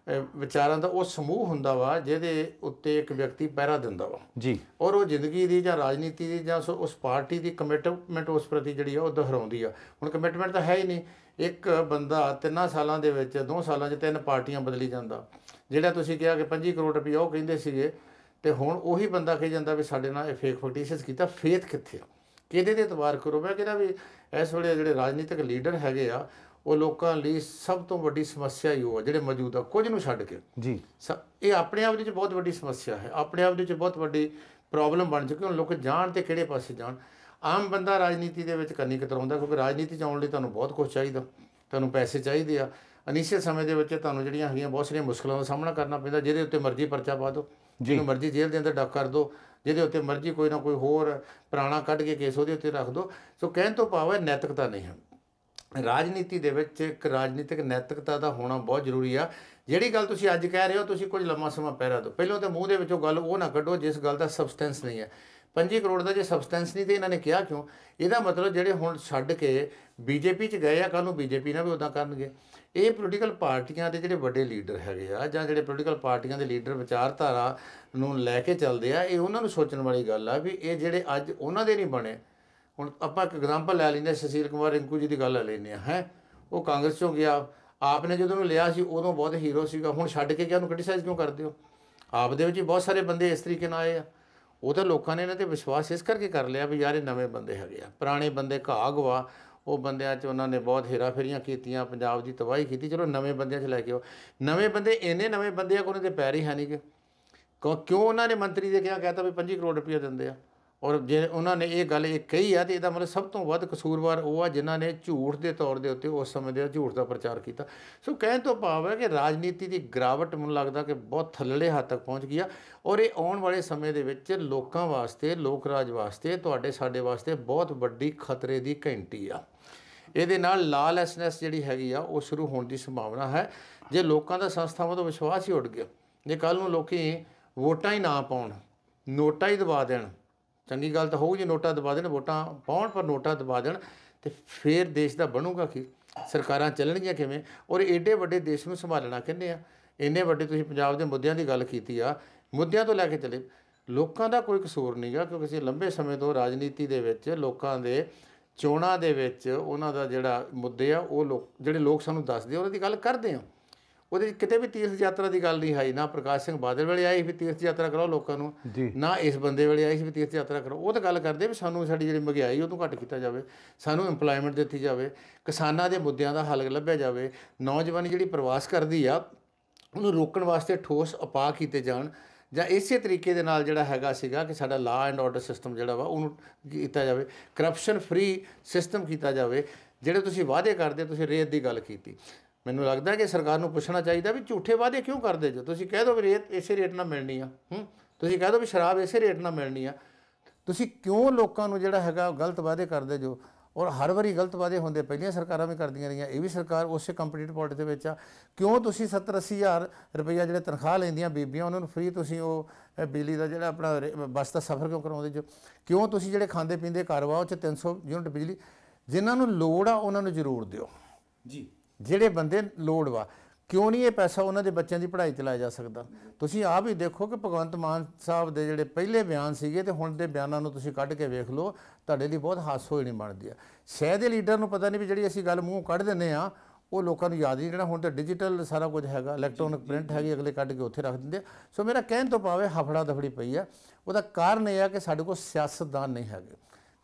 ਵਿਚਾਰਾਂ ਦਾ ਉਹ ਸਮੂਹ ਹੁੰਦਾ ਵਾ ਜਿਹਦੇ ਉੱਤੇ ਇੱਕ ਵਿਅਕਤੀ ਪਹਿਰਾ ਦਿੰਦਾ ਵਾ ਜੀ ਔਰ ਉਹ ਜ਼ਿੰਦਗੀ ਦੀ ਜਾਂ ਰਾਜਨੀਤੀ ਦੀ ਜਾਂ ਉਸ ਪਾਰਟੀ ਦੀ ਕਮਿਟਮੈਂਟ ਉਸ ਪ੍ਰਤੀ ਜਿਹੜੀ ਆ ਉਹ ਦੁਹਰਾਉਂਦੀ ਆ ਹੁਣ ਕਮਿਟਮੈਂਟ ਤਾਂ ਹੈ ਹੀ ਨਹੀਂ ਇੱਕ ਬੰਦਾ ਤਿੰਨਾਂ ਸਾਲਾਂ ਦੇ ਵਿੱਚ ਦੋ ਸਾਲਾਂ 'ਚ ਤਿੰਨ ਪਾਰਟੀਆਂ ਬਦਲੀ ਜਾਂਦਾ ਜਿਹੜਾ ਤੁਸੀਂ ਕਿਹਾ ਕਿ 25 ਕਰੋੜ ਰੁਪਏ ਉਹ ਕਹਿੰਦੇ ਸੀਗੇ ਤੇ ਹੁਣ ਉਹੀ ਬੰਦਾ ਕਹੀ ਜਾਂਦਾ ਵੀ ਸਾਡੇ ਨਾਲ ਇਹ ਫੇਕ ਫੋਟੀਸ਼ਸ ਕੀਤਾ ਫੇਥ ਕਿੱਥੇ ਕਿਹਦੇ ਤੇ ਇਤਬਾਰ ਕਰੋ ਮੈਂ ਕਿਹਾ ਵੀ ਇਸ ਵੇਲੇ ਜਿਹੜੇ ਰਾਜਨੀਤਿਕ ਲੀਡਰ ਹੈਗੇ ਆ ਉਹ ਲੋਕਾਂ ਲਈ ਸਭ ਤੋਂ ਵੱਡੀ ਸਮੱਸਿਆ ਹੀ ਉਹ ਹੈ ਜਿਹੜੇ ਆ ਕੁਝ ਨੂੰ ਛੱਡ ਕੇ ਜੀ ਇਹ ਆਪਣੇ ਆਪ ਵਿੱਚ ਬਹੁਤ ਵੱਡੀ ਸਮੱਸਿਆ ਹੈ ਆਪਣੇ ਆਪ ਵਿੱਚ ਬਹੁਤ ਵੱਡੀ ਪ੍ਰੋਬਲਮ ਬਣ ਚੁੱਕੀ ਹੈ ਲੋਕ ਜਾਣ ਤੇ ਕਿਹੜੇ ਪਾਸੇ ਜਾਣ ਆਮ ਬੰਦਾ ਰਾਜਨੀਤੀ ਦੇ ਵਿੱਚ ਕੰਨੀ ਕਤਰਾਉਂਦਾ ਕਿਉਂਕਿ ਰਾਜਨੀਤੀ ਚ ਆਉਣ ਲਈ ਤੁਹਾਨੂੰ ਬਹੁਤ ਕੁਝ ਚਾਹੀਦਾ ਤੁਹਾਨੂੰ ਪੈਸੇ ਚਾਹੀਦੇ ਆ ਅਨਿਸ਼ਚਿਤ ਸਮੇਂ ਦੇ ਵਿੱਚ ਤੁਹਾਨੂੰ ਜਿਹੜੀਆਂ ਹੈਗੀਆਂ ਬਹੁਤ ਸਾਰੀਆਂ ਮੁਸ਼ਕਲਾਂ ਦਾ ਸਾਹਮਣਾ ਕਰਨਾ ਪੈਂਦਾ ਜਿਹਦੇ ਉੱਤੇ ਮਰਜ਼ੀ ਪਰਚਾ ਪਾ ਦਿਓ ਜਿਹਨੂੰ ਮਰਜ਼ੀ ਜੇਲ੍ਹ ਦੇ ਅੰਦਰ ਡੱਕ ਕਰ ਦਿਓ ਜਿਹਦੇ ਉੱਤੇ ਮਰਜ਼ੀ ਕੋਈ ਨਾ ਕੋਈ ਹੋਰ ਪੁਰਾਣਾ ਕੱਢ ਕੇ ਕੇਸ ਉਹਦੇ ਉੱਤੇ ਰੱਖ ਦਿਓ ਸੋ ਕਹਿਣ ਤੋਂ ਪਾਵੇ ਨੈਤਿਕਤਾ ਨਹੀਂ ਹੈ ਰਾਜਨੀਤੀ ਦੇ ਵਿੱਚ ਇੱਕ ਰਾਜਨੀਤਿਕ ਨੈਤਿਕਤਾ ਦਾ ਹੋਣਾ ਬਹੁਤ ਜ਼ਰੂਰੀ ਆ ਜਿਹੜੀ ਗੱਲ ਤੁਸੀਂ ਅੱਜ ਕਹਿ ਰਹੇ ਹੋ ਤੁਸੀਂ ਕੁਝ ਲੰਮਾ ਸਮਾਂ ਪਹਿਰਾ ਦਿਓ ਪਹਿਲਾਂ ਤਾਂ ਮੂੰਹ ਦੇ ਵਿੱਚੋਂ ਗੱਲ ਉਹ ਨਾ ਕੱਢੋ ਜਿਸ ਗੱਲ ਦਾ ਸਬਸਟੈਂਸ ਨਹੀਂ ਹੈ 5 ਕਰੋੜ ਦਾ ਜੇ ਸਬਸਟੈਂਸ ਨਹੀਂ ਤੇ ਇਹਨਾਂ ਨੇ ਕਿਹਾ ਕਿਉਂ ਇਹਦਾ ਮਤਲਬ ਜਿਹੜੇ ਹੁਣ ਛੱਡ ਕੇ ਬੀਜੇਪੀ ਚ ਗਏ ਆ ਕੱਲ ਨੂੰ ਬੀਜੇਪੀ ਨਾਲ ਵੀ ਉਦਾਂ ਕਰਨਗੇ ਇਹ ਪੋਲੀਟੀਕਲ ਪਾਰਟੀਆਂ ਦੇ ਜਿਹੜੇ ਵੱਡੇ ਲੀਡਰ ਹੈਗੇ ਆ ਜਾਂ ਜਿਹੜੇ ਪੋਲੀਟੀਕਲ ਪਾਰਟੀਆਂ ਦੇ ਲੀਡਰ ਵਿਚਾਰਧਾਰਾ ਨੂੰ ਲੈ ਕੇ ਚੱਲਦੇ ਆ ਇਹ ਉਹਨਾਂ ਨੂੰ ਸੋਚਣ ਵਾਲੀ ਗੱਲ ਆ ਵੀ ਇਹ ਜਿਹੜੇ ਅੱਜ ਉਹਨਾਂ ਦੇ ਨਹੀਂ ਬਣੇ ਹੁਣ ਆਪਾਂ ਇੱਕ ਐਗਜ਼ਾਮਪਲ ਲੈ ਲੈਂਦੇ ਸਸੀਲ ਕੁਮਾਰ ਰਿੰਕੂ ਜੀ ਦੀ ਗੱਲ ਲੈ ਲੈਂਦੇ ਆ ਹੈ ਉਹ ਕਾਂਗਰਸ ਚੋਂ ਗਿਆ ਆਪ ਨੇ ਜਦੋਂ ਲਿਆ ਸੀ ਉਦੋਂ ਬਹੁਤ ਹੀਰੋ ਸੀਗਾ ਹੁਣ ਛੱਡ ਕੇ ਕਿਉਂ ਕ੍ਰਿਟਿਸਾਈਜ਼ ਕਿਉਂ ਕਰਦੇ ਹੋ ਆਪ ਦੇ ਵਿੱਚ ਬਹੁਤ ਸਾਰੇ ਬੰਦੇ ਇਸ ਤਰੀਕੇ ਨਾਲ ਆਏ ਆ ਉਹ ਤਾਂ ਲੋਕਾਂ ਨੇ ਇਹਨਾਂ ਤੇ ਵਿਸ਼ਵਾਸ ਇਸ ਕਰਕੇ ਕਰ ਲਿਆ ਵੀ ਯਾਰ ਇਹ ਨਵੇਂ ਬੰਦੇ ਹੈਗੇ ਆ ਪੁਰਾਣੇ ਬੰਦੇ ਘਾਗਵਾ ਗਵਾ ਉਹ ਬੰਦਿਆਂ 'ਚ ਉਹਨਾਂ ਨੇ ਬਹੁਤ ਫੇਰੀਆਂ ਕੀਤੀਆਂ ਪੰਜਾਬ ਦੀ ਤਬਾਹੀ ਕੀਤੀ ਚਲੋ ਨਵੇਂ ਬੰਦਿਆਂ 'ਚ ਲੈ ਕੇ ਆਓ ਨਵੇਂ ਬੰਦੇ ਇੰਨੇ ਨਵੇਂ ਬੰਦੇ ਆ ਕੋਈ ਤੇ ਪੈਰੀ ਪੈਰ ਹੀ ਹੈ ਨਹੀਂ ਕਿ ਕਿਉਂ ਉਹਨਾਂ ਨੇ ਮੰਤਰੀ ਦੇ ਕਿਹਾ ਕਹਤਾ ਵੀ 25 ਕਰੋੜ ਰੁਪਏ ਦਿੰਦੇ ਆ ਔਰ ਜੇ ਉਹਨਾਂ ਨੇ ਇਹ ਗੱਲ ਇਹ ਕਹੀ ਆ ਤੇ ਇਹਦਾ ਮਤਲਬ ਸਭ ਤੋਂ ਵੱਧ ਕਸੂਰਵਾਰ ਉਹ ਆ ਜਿਨ੍ਹਾਂ ਨੇ ਝੂਠ ਦੇ ਤੌਰ ਦੇ ਉੱਤੇ ਉਸ ਸਮੇਂ ਦੇ ਝੂਠ ਦਾ ਪ੍ਰਚਾਰ ਕੀਤਾ ਸੋ ਕਹਿਣ ਤੋਂ ਭਾਵ ਹੈ ਕਿ ਰਾਜਨੀਤੀ ਦੀ ਗਰਾਵਟ ਮਨ ਲੱਗਦਾ ਕਿ ਬਹੁਤ ਥੱਲੜੇ ਹੱਦ ਤੱਕ ਪਹੁੰਚ ਗਈ ਆ ਔਰ ਇਹ ਆਉਣ ਵਾਲੇ ਸਮੇਂ ਦੇ ਵਿੱਚ ਲੋਕਾਂ ਵਾਸਤੇ ਲੋਕ ਰਾਜ ਵਾਸਤੇ ਤੁਹਾਡੇ ਸਾਡੇ ਵਾਸਤੇ ਬਹੁਤ ਵੱਡੀ ਖਤਰੇ ਦੀ ਘੰਟੀ ਆ ਇਹਦੇ ਨਾਲ ਲਾਲੈਸਨੈਸ ਜਿਹੜੀ ਹੈਗੀ ਆ ਉਹ ਸ਼ੁਰੂ ਹੋਣ ਦੀ ਸੰਭਾਵਨਾ ਹੈ ਜੇ ਲੋਕਾਂ ਦਾ ਸੰਸਥਾਵਾਂ ਤੋਂ ਵਿਸ਼ਵਾਸ ਹੀ ਉੱਡ ਗਿਆ ਜੇ ਕੱਲ ਨੂੰ ਲੋਕੀ ਵੋਟਾਂ ਹੀ ਨਾ ਪਾਉਣ ਨੋਟਾਂ ਹੀ ਦਵਾ ਦੇਣ ਚੰਗੀ ਗੱਲ ਤਾਂ ਹੋਊ ਜੇ ਨੋਟਾ ਦਬਾ ਦੇਣ ਵੋਟਾਂ ਪਾਉਣ ਪਰ ਨੋਟਾ ਦਬਾ ਦੇਣ ਤੇ ਫੇਰ ਦੇਸ਼ ਦਾ ਬਣੂਗਾ ਕੀ ਸਰਕਾਰਾਂ ਚੱਲਣਗੀਆਂ ਕਿਵੇਂ ਔਰ ਏਡੇ ਵੱਡੇ ਦੇਸ਼ ਨੂੰ ਸੰਭਾਲਣਾ ਕਹਿੰਦੇ ਆ ਇੰਨੇ ਵੱਡੇ ਤੁਸੀਂ ਪੰਜਾਬ ਦੇ ਮੁੱਦਿਆਂ ਦੀ ਗੱਲ ਕੀਤੀ ਆ ਮੁੱਦਿਆਂ ਤੋਂ ਲੈ ਕੇ ਚੱਲੇ ਲੋਕਾਂ ਦਾ ਕੋਈ ਕਸੂਰ ਨਹੀਂਗਾ ਕਿਉਂਕਿ ਅਸੀਂ ਲੰਬੇ ਸਮੇਂ ਤੋਂ ਰਾਜਨੀਤੀ ਦੇ ਵਿੱਚ ਲੋਕਾਂ ਦੇ ਚੋਣਾਂ ਦੇ ਵਿੱਚ ਉਹਨਾਂ ਦਾ ਜਿਹੜਾ ਮੁੱਦੇ ਆ ਉਹ ਲੋਕ ਜਿਹੜੇ ਲੋਕ ਸਾਨੂੰ ਦੱਸਦੇ ਉਹਨਾਂ ਦੀ ਗੱਲ ਕਰਦੇ ਆ ਉਹਦੇ ਕਿਤੇ ਵੀ ਤੀਰਥ ਯਾਤਰਾ ਦੀ ਗੱਲ ਨਹੀਂ ਆਈ ਨਾ ਪ੍ਰਕਾਸ਼ ਸਿੰਘ ਬਾਦਲ ਵੇਲੇ ਆਏ ਵੀ ਤੀਰਥ ਯਾਤਰਾ ਕਰਾਓ ਲੋਕਾਂ ਨੂੰ ਨਾ ਇਸ ਬੰਦੇ ਵੇਲੇ ਆਏ ਵੀ ਤੀਰਥ ਯਾਤਰਾ ਕਰਾਓ ਉਹ ਤਾਂ ਗੱਲ ਕਰਦੇ ਵੀ ਸਾਨੂੰ ਸਾਡੀ ਜਿਹੜੀ ਮਹਿੰਗਾਈ ਉਹ ਤੋਂ ਘੱਟ ਕੀਤਾ ਜਾਵੇ ਸਾਨੂੰ ਏਮਪਲੋਇਮੈਂਟ ਦਿੱਤੀ ਜਾਵੇ ਕਿਸਾਨਾਂ ਦੇ ਮੁੱਦਿਆਂ ਦਾ ਹੱਲ ਲੱਭਿਆ ਜਾਵੇ ਨੌਜਵਾਨ ਜਿਹੜੀ ਪ੍ਰਵਾਸ ਕਰਦੀ ਆ ਉਹਨੂੰ ਰੋਕਣ ਵਾਸਤੇ ਠੋਸ ਉਪਾਅ ਕੀਤੇ ਜਾਣ ਜਾਂ ਇਸੇ ਤਰੀਕੇ ਦੇ ਨਾਲ ਜਿਹੜਾ ਹੈਗਾ ਸੀਗਾ ਕਿ ਸਾਡਾ ਲਾ ਐਂਡ ਆਰਡਰ ਸਿਸਟਮ ਜਿਹੜਾ ਵਾ ਉਹਨੂੰ ਕੀਤਾ ਜਾਵੇ ਕਰਪਸ਼ਨ ਫ੍ਰੀ ਸਿਸਟਮ ਕੀਤਾ ਜਾਵੇ ਜਿਹੜੇ ਤੁਸੀਂ ਵਾਅਦੇ ਕਰਦੇ ਤੁਸੀਂ ਰੇਤ ਦੀ ਗੱਲ ਕੀਤੀ ਮੈਨੂੰ ਲੱਗਦਾ ਕਿ ਸਰਕਾਰ ਨੂੰ ਪੁੱਛਣਾ ਚਾਹੀਦਾ ਵੀ ਝੂਠੇ ਵਾਅਦੇ ਕਿਉਂ ਕਰਦੇ ਜੋ ਤੁਸੀਂ ਕਹਿ ਦੋ ਵੀ ਰੇਟ ਇਸੇ ਰੇਟ ਨਾਲ ਮਿਲਣੀ ਆ ਹੂੰ ਤੁਸੀਂ ਕਹਿ ਦੋ ਵੀ ਸ਼ਰਾਬ ਇਸੇ ਰੇਟ ਨਾਲ ਮਿਲਣੀ ਆ ਤੁਸੀਂ ਕਿਉਂ ਲੋਕਾਂ ਨੂੰ ਜਿਹੜਾ ਹੈਗਾ ਗਲਤ ਵਾਅਦੇ ਕਰਦੇ ਜੋ ਔਰ ਹਰ ਵਾਰੀ ਗਲਤ ਵਾਅਦੇ ਹੁੰਦੇ ਪਹਿਲੀਆਂ ਸਰਕਾਰਾਂ ਵੀ ਕਰਦੀਆਂ ਰਹੀਆਂ ਇਹ ਵੀ ਸਰਕਾਰ ਉਸੇ ਕੰਪੀਟੀਟਿਵ ਪਾਰਟੀ ਦੇ ਵਿੱਚ ਆ ਕਿਉਂ ਤੁਸੀਂ 70 80000 ਰੁਪਈਆ ਜਿਹੜੇ ਤਨਖਾਹ ਲੈਂਦੀਆਂ ਬੀਬੀਆਂ ਉਹਨਾਂ ਨੂੰ ਫ੍ਰੀ ਤੁਸੀਂ ਉਹ ਬਿਜਲੀ ਦਾ ਜਿਹੜਾ ਆਪਣਾ ਬਸ ਦਾ ਸਫ਼ਰ ਕਿਉਂ ਕਰਾਉਂਦੇ ਜੋ ਕਿਉਂ ਤੁਸੀਂ ਜਿਹੜੇ ਖਾਂਦੇ ਪੀਂਦੇ ਕਰਵਾਓ ਚ 300 ਯੂਨਿਟ ਬਿਜਲੀ ਜਿਨ੍ਹਾਂ ਨੂੰ ਲੋੜ ਆ ਉਹਨਾਂ ਨੂੰ ਜ਼ਰੂਰ ਦਿਓ ਜੀ ਜਿਹੜੇ ਬੰਦੇ ਲੋੜ ਵਾ ਕਿਉਂ ਨਹੀਂ ਇਹ ਪੈਸਾ ਉਹਨਾਂ ਦੇ ਬੱਚਿਆਂ ਦੀ ਪੜ੍ਹਾਈ ਤੇ ਲਾਇਆ ਜਾ ਸਕਦਾ ਤੁਸੀਂ ਆਪ ਹੀ ਦੇਖੋ ਕਿ ਭਗਵੰਤ ਮਾਨ ਸਾਹਿਬ ਦੇ ਜਿਹੜੇ ਪਹਿਲੇ ਬਿਆਨ ਸੀਗੇ ਤੇ ਹੁਣ ਦੇ ਬਿਆਨਾਂ ਨੂੰ ਤੁਸੀਂ ਕੱਢ ਕੇ ਵੇਖ ਲਓ ਤੁਹਾਡੇ ਲਈ ਬਹੁਤ ਹਾਸੋ ਹੀ ਨਹੀਂ ਬਣਦੀ ਆ ਸ਼ਹਿਰ ਦੇ ਲੀਡਰ ਨੂੰ ਪਤਾ ਨਹੀਂ ਵੀ ਜਿਹੜੀ ਅਸੀਂ ਗੱਲ ਮੂੰਹ ਕੱਢ ਦਿੰਨੇ ਆ ਉਹ ਲੋਕਾਂ ਨੂੰ ਯਾਦ ਨਹੀਂ ਜਿਹੜਾ ਹੁਣ ਤਾਂ ਡਿਜੀਟਲ ਸਾਰਾ ਕੁਝ ਹੈਗਾ ਇਲੈਕਟ੍ਰੋਨਿਕ ਪ੍ਰਿੰਟ ਹੈਗੀ ਅਗਲੇ ਕੱਢ ਕੇ ਉੱਥੇ ਰੱਖ ਦਿੰਦੇ ਸੋ ਮੇਰਾ ਕਹਿਣ ਤੋਂ ਪਾਵੇ ਹਫੜਾ ਦਫੜੀ ਪਈ ਆ ਉਹਦਾ ਕਾਰਨ ਇਹ ਆ ਕਿ ਸਾਡੇ ਕੋਲ ਸਿਆਸਤਦਾਨ ਨਹੀਂ ਹੈਗੇ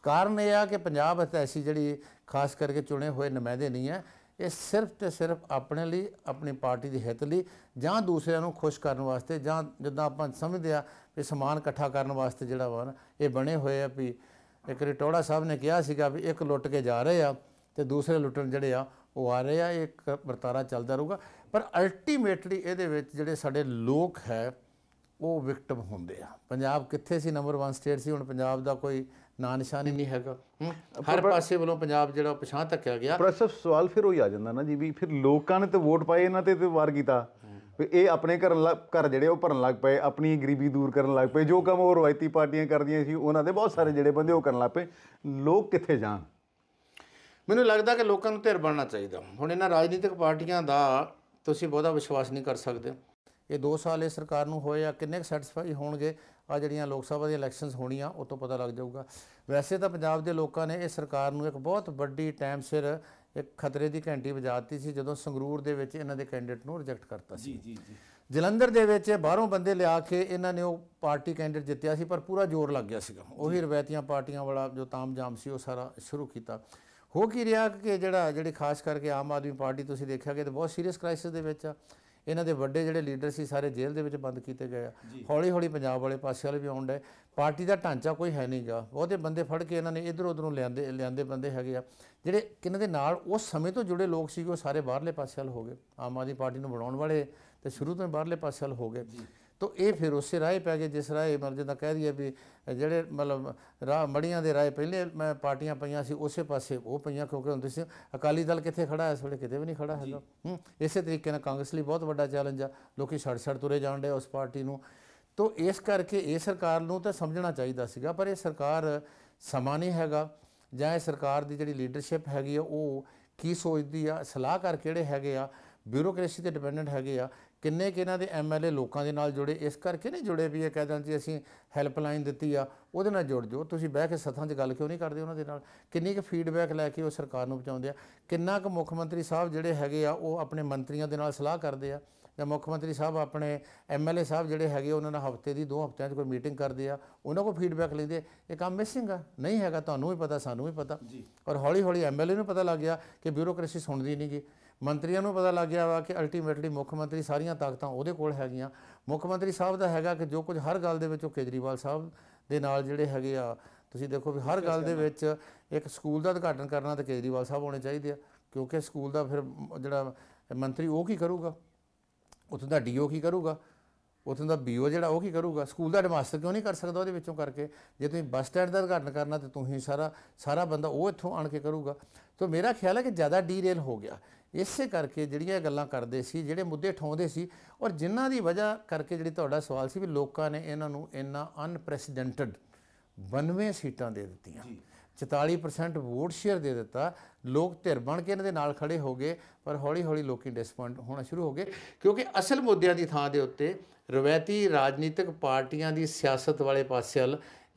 ਕਾਰਨ ਇਹ ਆ ਕਿ ਪੰਜਾਬ ਅਤੇ ਐਸੀ ਜਿਹੜੀ ਖਾਸ ਕਰਕੇ ਚੁਣੇ ਹੋਏ ਨੁਮਾਇੰਦੇ ਨਹੀਂ ਆ ਇਹ ਸਿਰਫ ਤੇ ਸਿਰਫ ਆਪਣੇ ਲਈ ਆਪਣੀ ਪਾਰਟੀ ਦੇ ਹਿੱਤ ਲਈ ਜਾਂ ਦੂਸਰਿਆਂ ਨੂੰ ਖੁਸ਼ ਕਰਨ ਵਾਸਤੇ ਜਾਂ ਜਿੱਦਾਂ ਆਪਾਂ ਸਮਝਦੇ ਆ ਕਿ ਸਮਾਨ ਇਕੱਠਾ ਕਰਨ ਵਾਸਤੇ ਜਿਹੜਾ ਵਾ ਇਹ ਬਣੇ ਹੋਏ ਆ ਵੀ ਇੱਕ ਰਿਟੋੜਾ ਸਾਹਿਬ ਨੇ ਕਿਹਾ ਸੀਗਾ ਵੀ ਇੱਕ ਲੁੱਟ ਕੇ ਜਾ ਰਹੇ ਆ ਤੇ ਦੂਸਰੇ ਲੁੱਟਣ ਜਿਹੜੇ ਆ ਉਹ ਆ ਰਹੇ ਆ ਇੱਕ ਵਰਤਾਰਾ ਚੱਲਦਾ ਰਹੂਗਾ ਪਰ ਅਲਟੀਮੇਟਲੀ ਇਹਦੇ ਵਿੱਚ ਜਿਹੜੇ ਸਾਡੇ ਲੋਕ ਹੈ ਉਹ ਵਿਕਟਮ ਹੁੰਦੇ ਆ ਪੰਜਾਬ ਕਿੱਥੇ ਸੀ ਨੰਬਰ 1 ਸਟੇਟ ਸੀ ਹੁਣ ਪੰਜਾਬ ਦਾ ਕੋਈ ਨਾ ਨਿਸ਼ਾਨ ਨਹੀਂ ਹੈਗਾ ਹਰ ਪਾਸੇ ਵੱਲੋਂ ਪੰਜਾਬ ਜਿਹੜਾ ਪਛਾਣ ਧੱਕਿਆ ਗਿਆ ਪ੍ਰੋਫੈਸਰ ਸਵਾਲ ਫਿਰ ਉਹੀ ਆ ਜਾਂਦਾ ਨਾ ਜੀ ਵੀ ਫਿਰ ਲੋਕਾਂ ਨੇ ਤੇ ਵੋਟ ਪਾਏ ਇਹਨਾਂ ਤੇ ਤੇ ਵਾਰ ਕੀਤਾ ਵੀ ਇਹ ਆਪਣੇ ਘਰ ਘਰ ਜਿਹੜੇ ਉਹ ਭਰਨ ਲੱਗ ਪਏ ਆਪਣੀ ਗਰੀਬੀ ਦੂਰ ਕਰਨ ਲੱਗ ਪਏ ਜੋ ਕੰਮ ਉਹ ਰਵਾਇਤੀ ਪਾਰਟੀਆਂ ਕਰਦੀਆਂ ਸੀ ਉਹਨਾਂ ਦੇ ਬਹੁਤ ਸਾਰੇ ਜਿਹੜੇ ਬੰਦੇ ਉਹ ਕਰਨ ਲੱਗ ਪਏ ਲੋਕ ਕਿੱਥੇ ਜਾਣ ਮੈਨੂੰ ਲੱਗਦਾ ਕਿ ਲੋਕਾਂ ਨੂੰ ਧਿਰ ਬਣਨਾ ਚਾਹੀਦਾ ਹੁਣ ਇਹਨਾਂ ਰਾਜਨੀਤਿਕ ਪਾਰਟੀਆਂ ਦਾ ਤੁਸੀਂ ਬਹੁਤਾ ਵਿਸ਼ਵਾਸ ਨਹੀਂ ਕਰ ਸਕਦੇ ਇਹ 2 ਸਾਲ ਇਹ ਸਰਕਾਰ ਨੂੰ ਹੋਏ ਆ ਕਿੰਨੇ ਸੈਟੀਸਫਾਈ ਹੋਣਗੇ ਆ ਜਿਹੜੀਆਂ ਲੋਕ ਸਭਾ ਦੀਆਂ ਇਲੈਕਸ਼ਨਸ ਹੋਣੀਆਂ ਉਹ ਤੋਂ ਪਤਾ ਲੱਗ ਜਾਊਗਾ ਵੈਸੇ ਤਾਂ ਪੰਜਾਬ ਦੇ ਲੋਕਾਂ ਨੇ ਇਹ ਸਰਕਾਰ ਨੂੰ ਇੱਕ ਬਹੁਤ ਵੱਡੀ ਟਾਈਮ ਸਿਰ ਇੱਕ ਖਤਰੇ ਦੀ ਘੰਟੀ ਵਜਾਤੀ ਸੀ ਜਦੋਂ ਸੰਗਰੂਰ ਦੇ ਵਿੱਚ ਇਹਨਾਂ ਦੇ ਕੈਂਡੀਡੇਟ ਨੂੰ ਰਿਜੈਕਟ ਕਰਤਾ ਸੀ ਜੀ ਜੀ ਜੀ ਜਲੰਧਰ ਦੇ ਵਿੱਚ ਬਾਹਰੋਂ ਬੰਦੇ ਲਿਆ ਕੇ ਇਹਨਾਂ ਨੇ ਉਹ ਪਾਰਟੀ ਕੈਂਡੀਡੇਟ ਜਿੱਤਿਆ ਸੀ ਪਰ ਪੂਰਾ ਜ਼ੋਰ ਲੱਗ ਗਿਆ ਸੀਗਾ ਉਹੀ ਰਵੈਤੀਆਂ ਪਾਰਟੀਆਂ ਵਾਲਾ ਜੋ ਤਾਮਜਾਮ ਸੀ ਉਹ ਸਾਰਾ ਸ਼ੁਰੂ ਕੀਤਾ ਹੋ ਕੀ ਰਿਹਾ ਕਿ ਜਿਹੜਾ ਜਿਹੜੇ ਖਾਸ ਕਰਕੇ ਆਮ ਆਦਮੀ ਪਾਰਟੀ ਤੁਸੀਂ ਦੇਖਿਆਗੇ ਤੇ ਬਹੁਤ ਸੀਰੀਅਸ ਕ੍ਰਾਈਸਿਸ ਦੇ ਵਿੱਚ ਆ ਇਹਨਾਂ ਦੇ ਵੱਡੇ ਜਿਹੜੇ ਲੀਡਰ ਸੀ ਸਾਰੇ ਜੇਲ੍ਹ ਦੇ ਵਿੱਚ ਬੰਦ ਕੀਤੇ ਗਏ ਆ ਹੌਲੀ ਹੌਲੀ ਪੰਜਾਬ ਵਾਲੇ ਪਾਸੇ ਵਾਲੇ ਵੀ ਆਉਣ ਡੇ ਪਾਰਟੀ ਦਾ ਢਾਂਚਾ ਕੋਈ ਹੈ ਨਹੀਂਗਾ ਬਹੁਤੇ ਬੰਦੇ ਫੜ ਕੇ ਇਹਨਾਂ ਨੇ ਇਧਰ ਉਧਰ ਨੂੰ ਲਿਆਂਦੇ ਲਿਆਂਦੇ ਬੰਦੇ ਹੈਗੇ ਆ ਜਿਹੜੇ ਕਿਨਾਂ ਦੇ ਨਾਲ ਉਸ ਸਮੇਂ ਤੋਂ ਜੁੜੇ ਲੋਕ ਸੀ ਉਹ ਸਾਰੇ ਬਾਹਰਲੇ ਪਾਸੇ ਵਾਲ ਹੋ ਗਏ ਆਮ ਆਦਮੀ ਪਾਰਟੀ ਨੂੰ ਬਣਾਉਣ ਵਾਲੇ ਤੇ ਸ਼ੁਰੂ ਤੋਂ ਬਾਹਰਲੇ ਪਾਸੇ ਵਾਲ ਹੋ ਗਏ ਤੋ ਇਹ ਫਿਰ ਉਸੇ ਰਾਹ ਪੈ ਗਏ ਜਿਸ ਰਾਹ ਮਤਲਬ ਜਿੱਦਾਂ ਕਹਿ ਦਈਏ ਵੀ ਜਿਹੜੇ ਮਤਲਬ ਰਾਹ ਮੜੀਆਂ ਦੇ ਰਾਹ ਪਹਿਲੇ ਮੈਂ ਪਾਰਟੀਆਂ ਪਈਆਂ ਸੀ ਉਸੇ ਪਾਸੇ ਉਹ ਪਈਆਂ ਕਿਉਂਕਿ ਹੁੰਦੇ ਸੀ ਅਕਾਲੀ ਦਲ ਕਿੱਥੇ ਖੜਾ ਹੈ ਇਸ ਵੇਲੇ ਕਿਤੇ ਵੀ ਨਹੀਂ ਖੜਾ ਹੈਗਾ ਇਸੇ ਤਰੀਕੇ ਨਾਲ ਕਾਂਗਰਸ ਲਈ ਬਹੁਤ ਵੱਡਾ ਚੈਲੰਜ ਆ ਲੋਕੀ ਛੜ ਛੜ ਤੁਰੇ ਜਾਣ ਦੇ ਉਸ ਪਾਰਟੀ ਨੂੰ ਤੋ ਇਸ ਕਰਕੇ ਇਹ ਸਰਕਾਰ ਨੂੰ ਤਾਂ ਸਮਝਣਾ ਚਾਹੀਦਾ ਸੀਗਾ ਪਰ ਇਹ ਸਰਕਾਰ ਸਮਾਂ ਨਹੀਂ ਹੈਗਾ ਜਾਂ ਇਹ ਸਰਕਾਰ ਦੀ ਜਿਹੜੀ ਲੀਡਰਸ਼ਿਪ ਹੈਗੀ ਆ ਉਹ ਕੀ ਸੋਚਦੀ ਆ ਸਲਾਹਕਾਰ ਕਿਹੜੇ ਹੈਗੇ ਆ ਬਿਊਰੋਕ੍ਰੇਸੀ ਤੇ ਡਿਪੈਂਡੈਂਟ ਹੈਗੇ ਆ ਕਿੰਨੇ ਕਿ ਇਹਨਾਂ ਦੇ ਐਮਐਲਏ ਲੋਕਾਂ ਦੇ ਨਾਲ ਜੁੜੇ ਇਸ ਕਰਕੇ ਨਹੀਂ ਜੁੜੇ ਵੀ ਇਹ ਕਹਿ ਦਿੰਦੇ ਜੀ ਅਸੀਂ ਹੈਲਪਲਾਈਨ ਦਿੱਤੀ ਆ ਉਹਦੇ ਨਾਲ ਜੁੜ ਜਾਓ ਤੁਸੀਂ ਬਹਿ ਕੇ ਸਥਾਂ 'ਚ ਗੱਲ ਕਿਉਂ ਨਹੀਂ ਕਰਦੇ ਉਹਨਾਂ ਦੇ ਨਾਲ ਕਿੰਨੀ ਕੁ ਫੀਡਬੈਕ ਲੈ ਕੇ ਉਹ ਸਰਕਾਰ ਨੂੰ ਪਹੁੰਚਾਉਂਦੇ ਆ ਕਿੰਨਾ ਕੁ ਮੁੱਖ ਮੰਤਰੀ ਸਾਹਿਬ ਜਿਹੜੇ ਹੈਗੇ ਆ ਉਹ ਆਪਣੇ ਮੰਤਰੀਆਂ ਦੇ ਨਾਲ ਸਲਾਹ ਕਰਦੇ ਆ ਜਾਂ ਮੁੱਖ ਮੰਤਰੀ ਸਾਹਿਬ ਆਪਣੇ ਐਮਐਲਏ ਸਾਹਿਬ ਜਿਹੜੇ ਹੈਗੇ ਉਹਨਾਂ ਨਾਲ ਹਫਤੇ ਦੀ ਦੋ ਹਫਤਿਆਂ 'ਚ ਕੋਈ ਮੀਟਿੰਗ ਕਰਦੇ ਆ ਉਹਨਾਂ ਕੋ ਫੀਡਬੈਕ ਲੈਂਦੇ ਇਹ ਕੰਮ ਮਿਸਿੰਗ ਆ ਨਹੀਂ ਹੈਗਾ ਤੁਹਾਨੂੰ ਵੀ ਪਤਾ ਸਾਨੂੰ ਵੀ ਪਤਾ ਔਰ ਹੌਲੀ ਹੌਲੀ ਐਮਐਲਏ ਨੂੰ ਪਤਾ ਲੱਗ ਗਿਆ ਕਿ ਬਿਊਰੋਕ੍ਰੇਸੀ ਸੁਣਦੀ ਨਹੀਂਗੀ ਮੰਤਰੀਆਂ ਨੂੰ ਪਤਾ ਲੱਗ ਗਿਆ ਵਾ ਕਿ ਅਲਟੀਮੇਟਲੀ ਮੁੱਖ ਮੰਤਰੀ ਸਾਰੀਆਂ ਤਾਕਤਾਂ ਉਹਦੇ ਕੋਲ ਹੈਗੀਆਂ ਮੁੱਖ ਮੰਤਰੀ ਸਾਹਿਬ ਦਾ ਹੈਗਾ ਕਿ ਜੋ ਕੁਝ ਹਰ ਗੱਲ ਦੇ ਵਿੱਚ ਉਹ ਕੇਜਰੀਵਾਲ ਸਾਹਿਬ ਦੇ ਨਾਲ ਜਿਹੜੇ ਹੈਗੇ ਆ ਤੁਸੀਂ ਦੇਖੋ ਵੀ ਹਰ ਗੱਲ ਦੇ ਵਿੱਚ ਇੱਕ ਸਕੂਲ ਦਾ ਉਦਘਾਟਨ ਕਰਨਾ ਤਾਂ ਕੇਜਰੀਵਾਲ ਸਾਹਿਬ ਹੋਣੇ ਚਾਹੀਦੇ ਆ ਕਿਉਂਕਿ ਸਕੂਲ ਦਾ ਫਿਰ ਜਿਹੜਾ ਮੰਤਰੀ ਉਹ ਕੀ ਕਰੂਗਾ ਉੱਥੋਂ ਦਾ ਡੀਓ ਕੀ ਕਰੂਗਾ ਉਥੋਂ ਦਾ ਬੀਓ ਜਿਹੜਾ ਉਹ ਕੀ ਕਰੂਗਾ ਸਕੂਲ ਦਾ ਹੈਡਮਾਸਟਰ ਕਿਉਂ ਨਹੀਂ ਕਰ ਸਕਦਾ ਉਹਦੇ ਵਿੱਚੋਂ ਕਰਕੇ ਜੇ ਤੁਸੀਂ ਬੱਸ ਸਟੈਂਡ ਦਾ ਉਦਘਾਟਨ ਕਰਨਾ ਤੇ ਤੁਸੀਂ ਸਾਰਾ ਸਾਰਾ ਬੰਦਾ ਉਹ ਇੱਥੋਂ ਆਣ ਕੇ ਕਰੂਗਾ ਤੋਂ ਮੇਰਾ ਖਿਆਲ ਹੈ ਕਿ ਜ਼ਿਆਦਾ ਡੀਰੇਲ ਹੋ ਗਿਆ ਇਸੇ ਕਰਕੇ ਜਿਹੜੀਆਂ ਗੱਲਾਂ ਕਰਦੇ ਸੀ ਜਿਹੜੇ ਮੁੱਦੇ ਠਾਉਂਦੇ ਸੀ ਔਰ ਜਿਨ੍ਹਾਂ ਦੀ ਵਜ੍ਹਾ ਕਰਕੇ ਜਿਹੜੀ ਤੁਹਾਡਾ ਸਵਾਲ ਸੀ ਵੀ ਲੋਕਾਂ ਨੇ ਇਹਨਾਂ ਨੂੰ ਇੰਨਾ ਅਨਪ੍ਰੈਸੀਡੈਂਟਡ 92 ਸੀਟਾਂ ਦੇ ਦਿੱਤੀਆਂ 44% ਵੋਟ ਸ਼ੇਅਰ ਦੇ ਦਿੱਤਾ ਲੋਕ ਧਿਰ ਬਣ ਕੇ ਇਹਨਾਂ ਦੇ ਨਾਲ ਖੜੇ ਹੋ ਗਏ ਪਰ ਹੌਲੀ-ਹੌਲੀ ਲੋਕੀ ਡਿਸਪਾਇੰਟ ਹੋਣਾ ਸ਼ੁਰੂ ਹੋ ਗਏ ਕਿਉਂਕਿ ਅਸਲ ਮੁੱਦਿਆਂ ਦੀ ਥਾਂ ਦੇ ਉੱਤੇ ਰਵਾਇਤੀ ਰਾਜਨੀਤਿਕ ਪਾਰਟੀਆਂ ਦੀ ਸਿਆਸਤ ਵਾਲੇ ਪਾਸੇ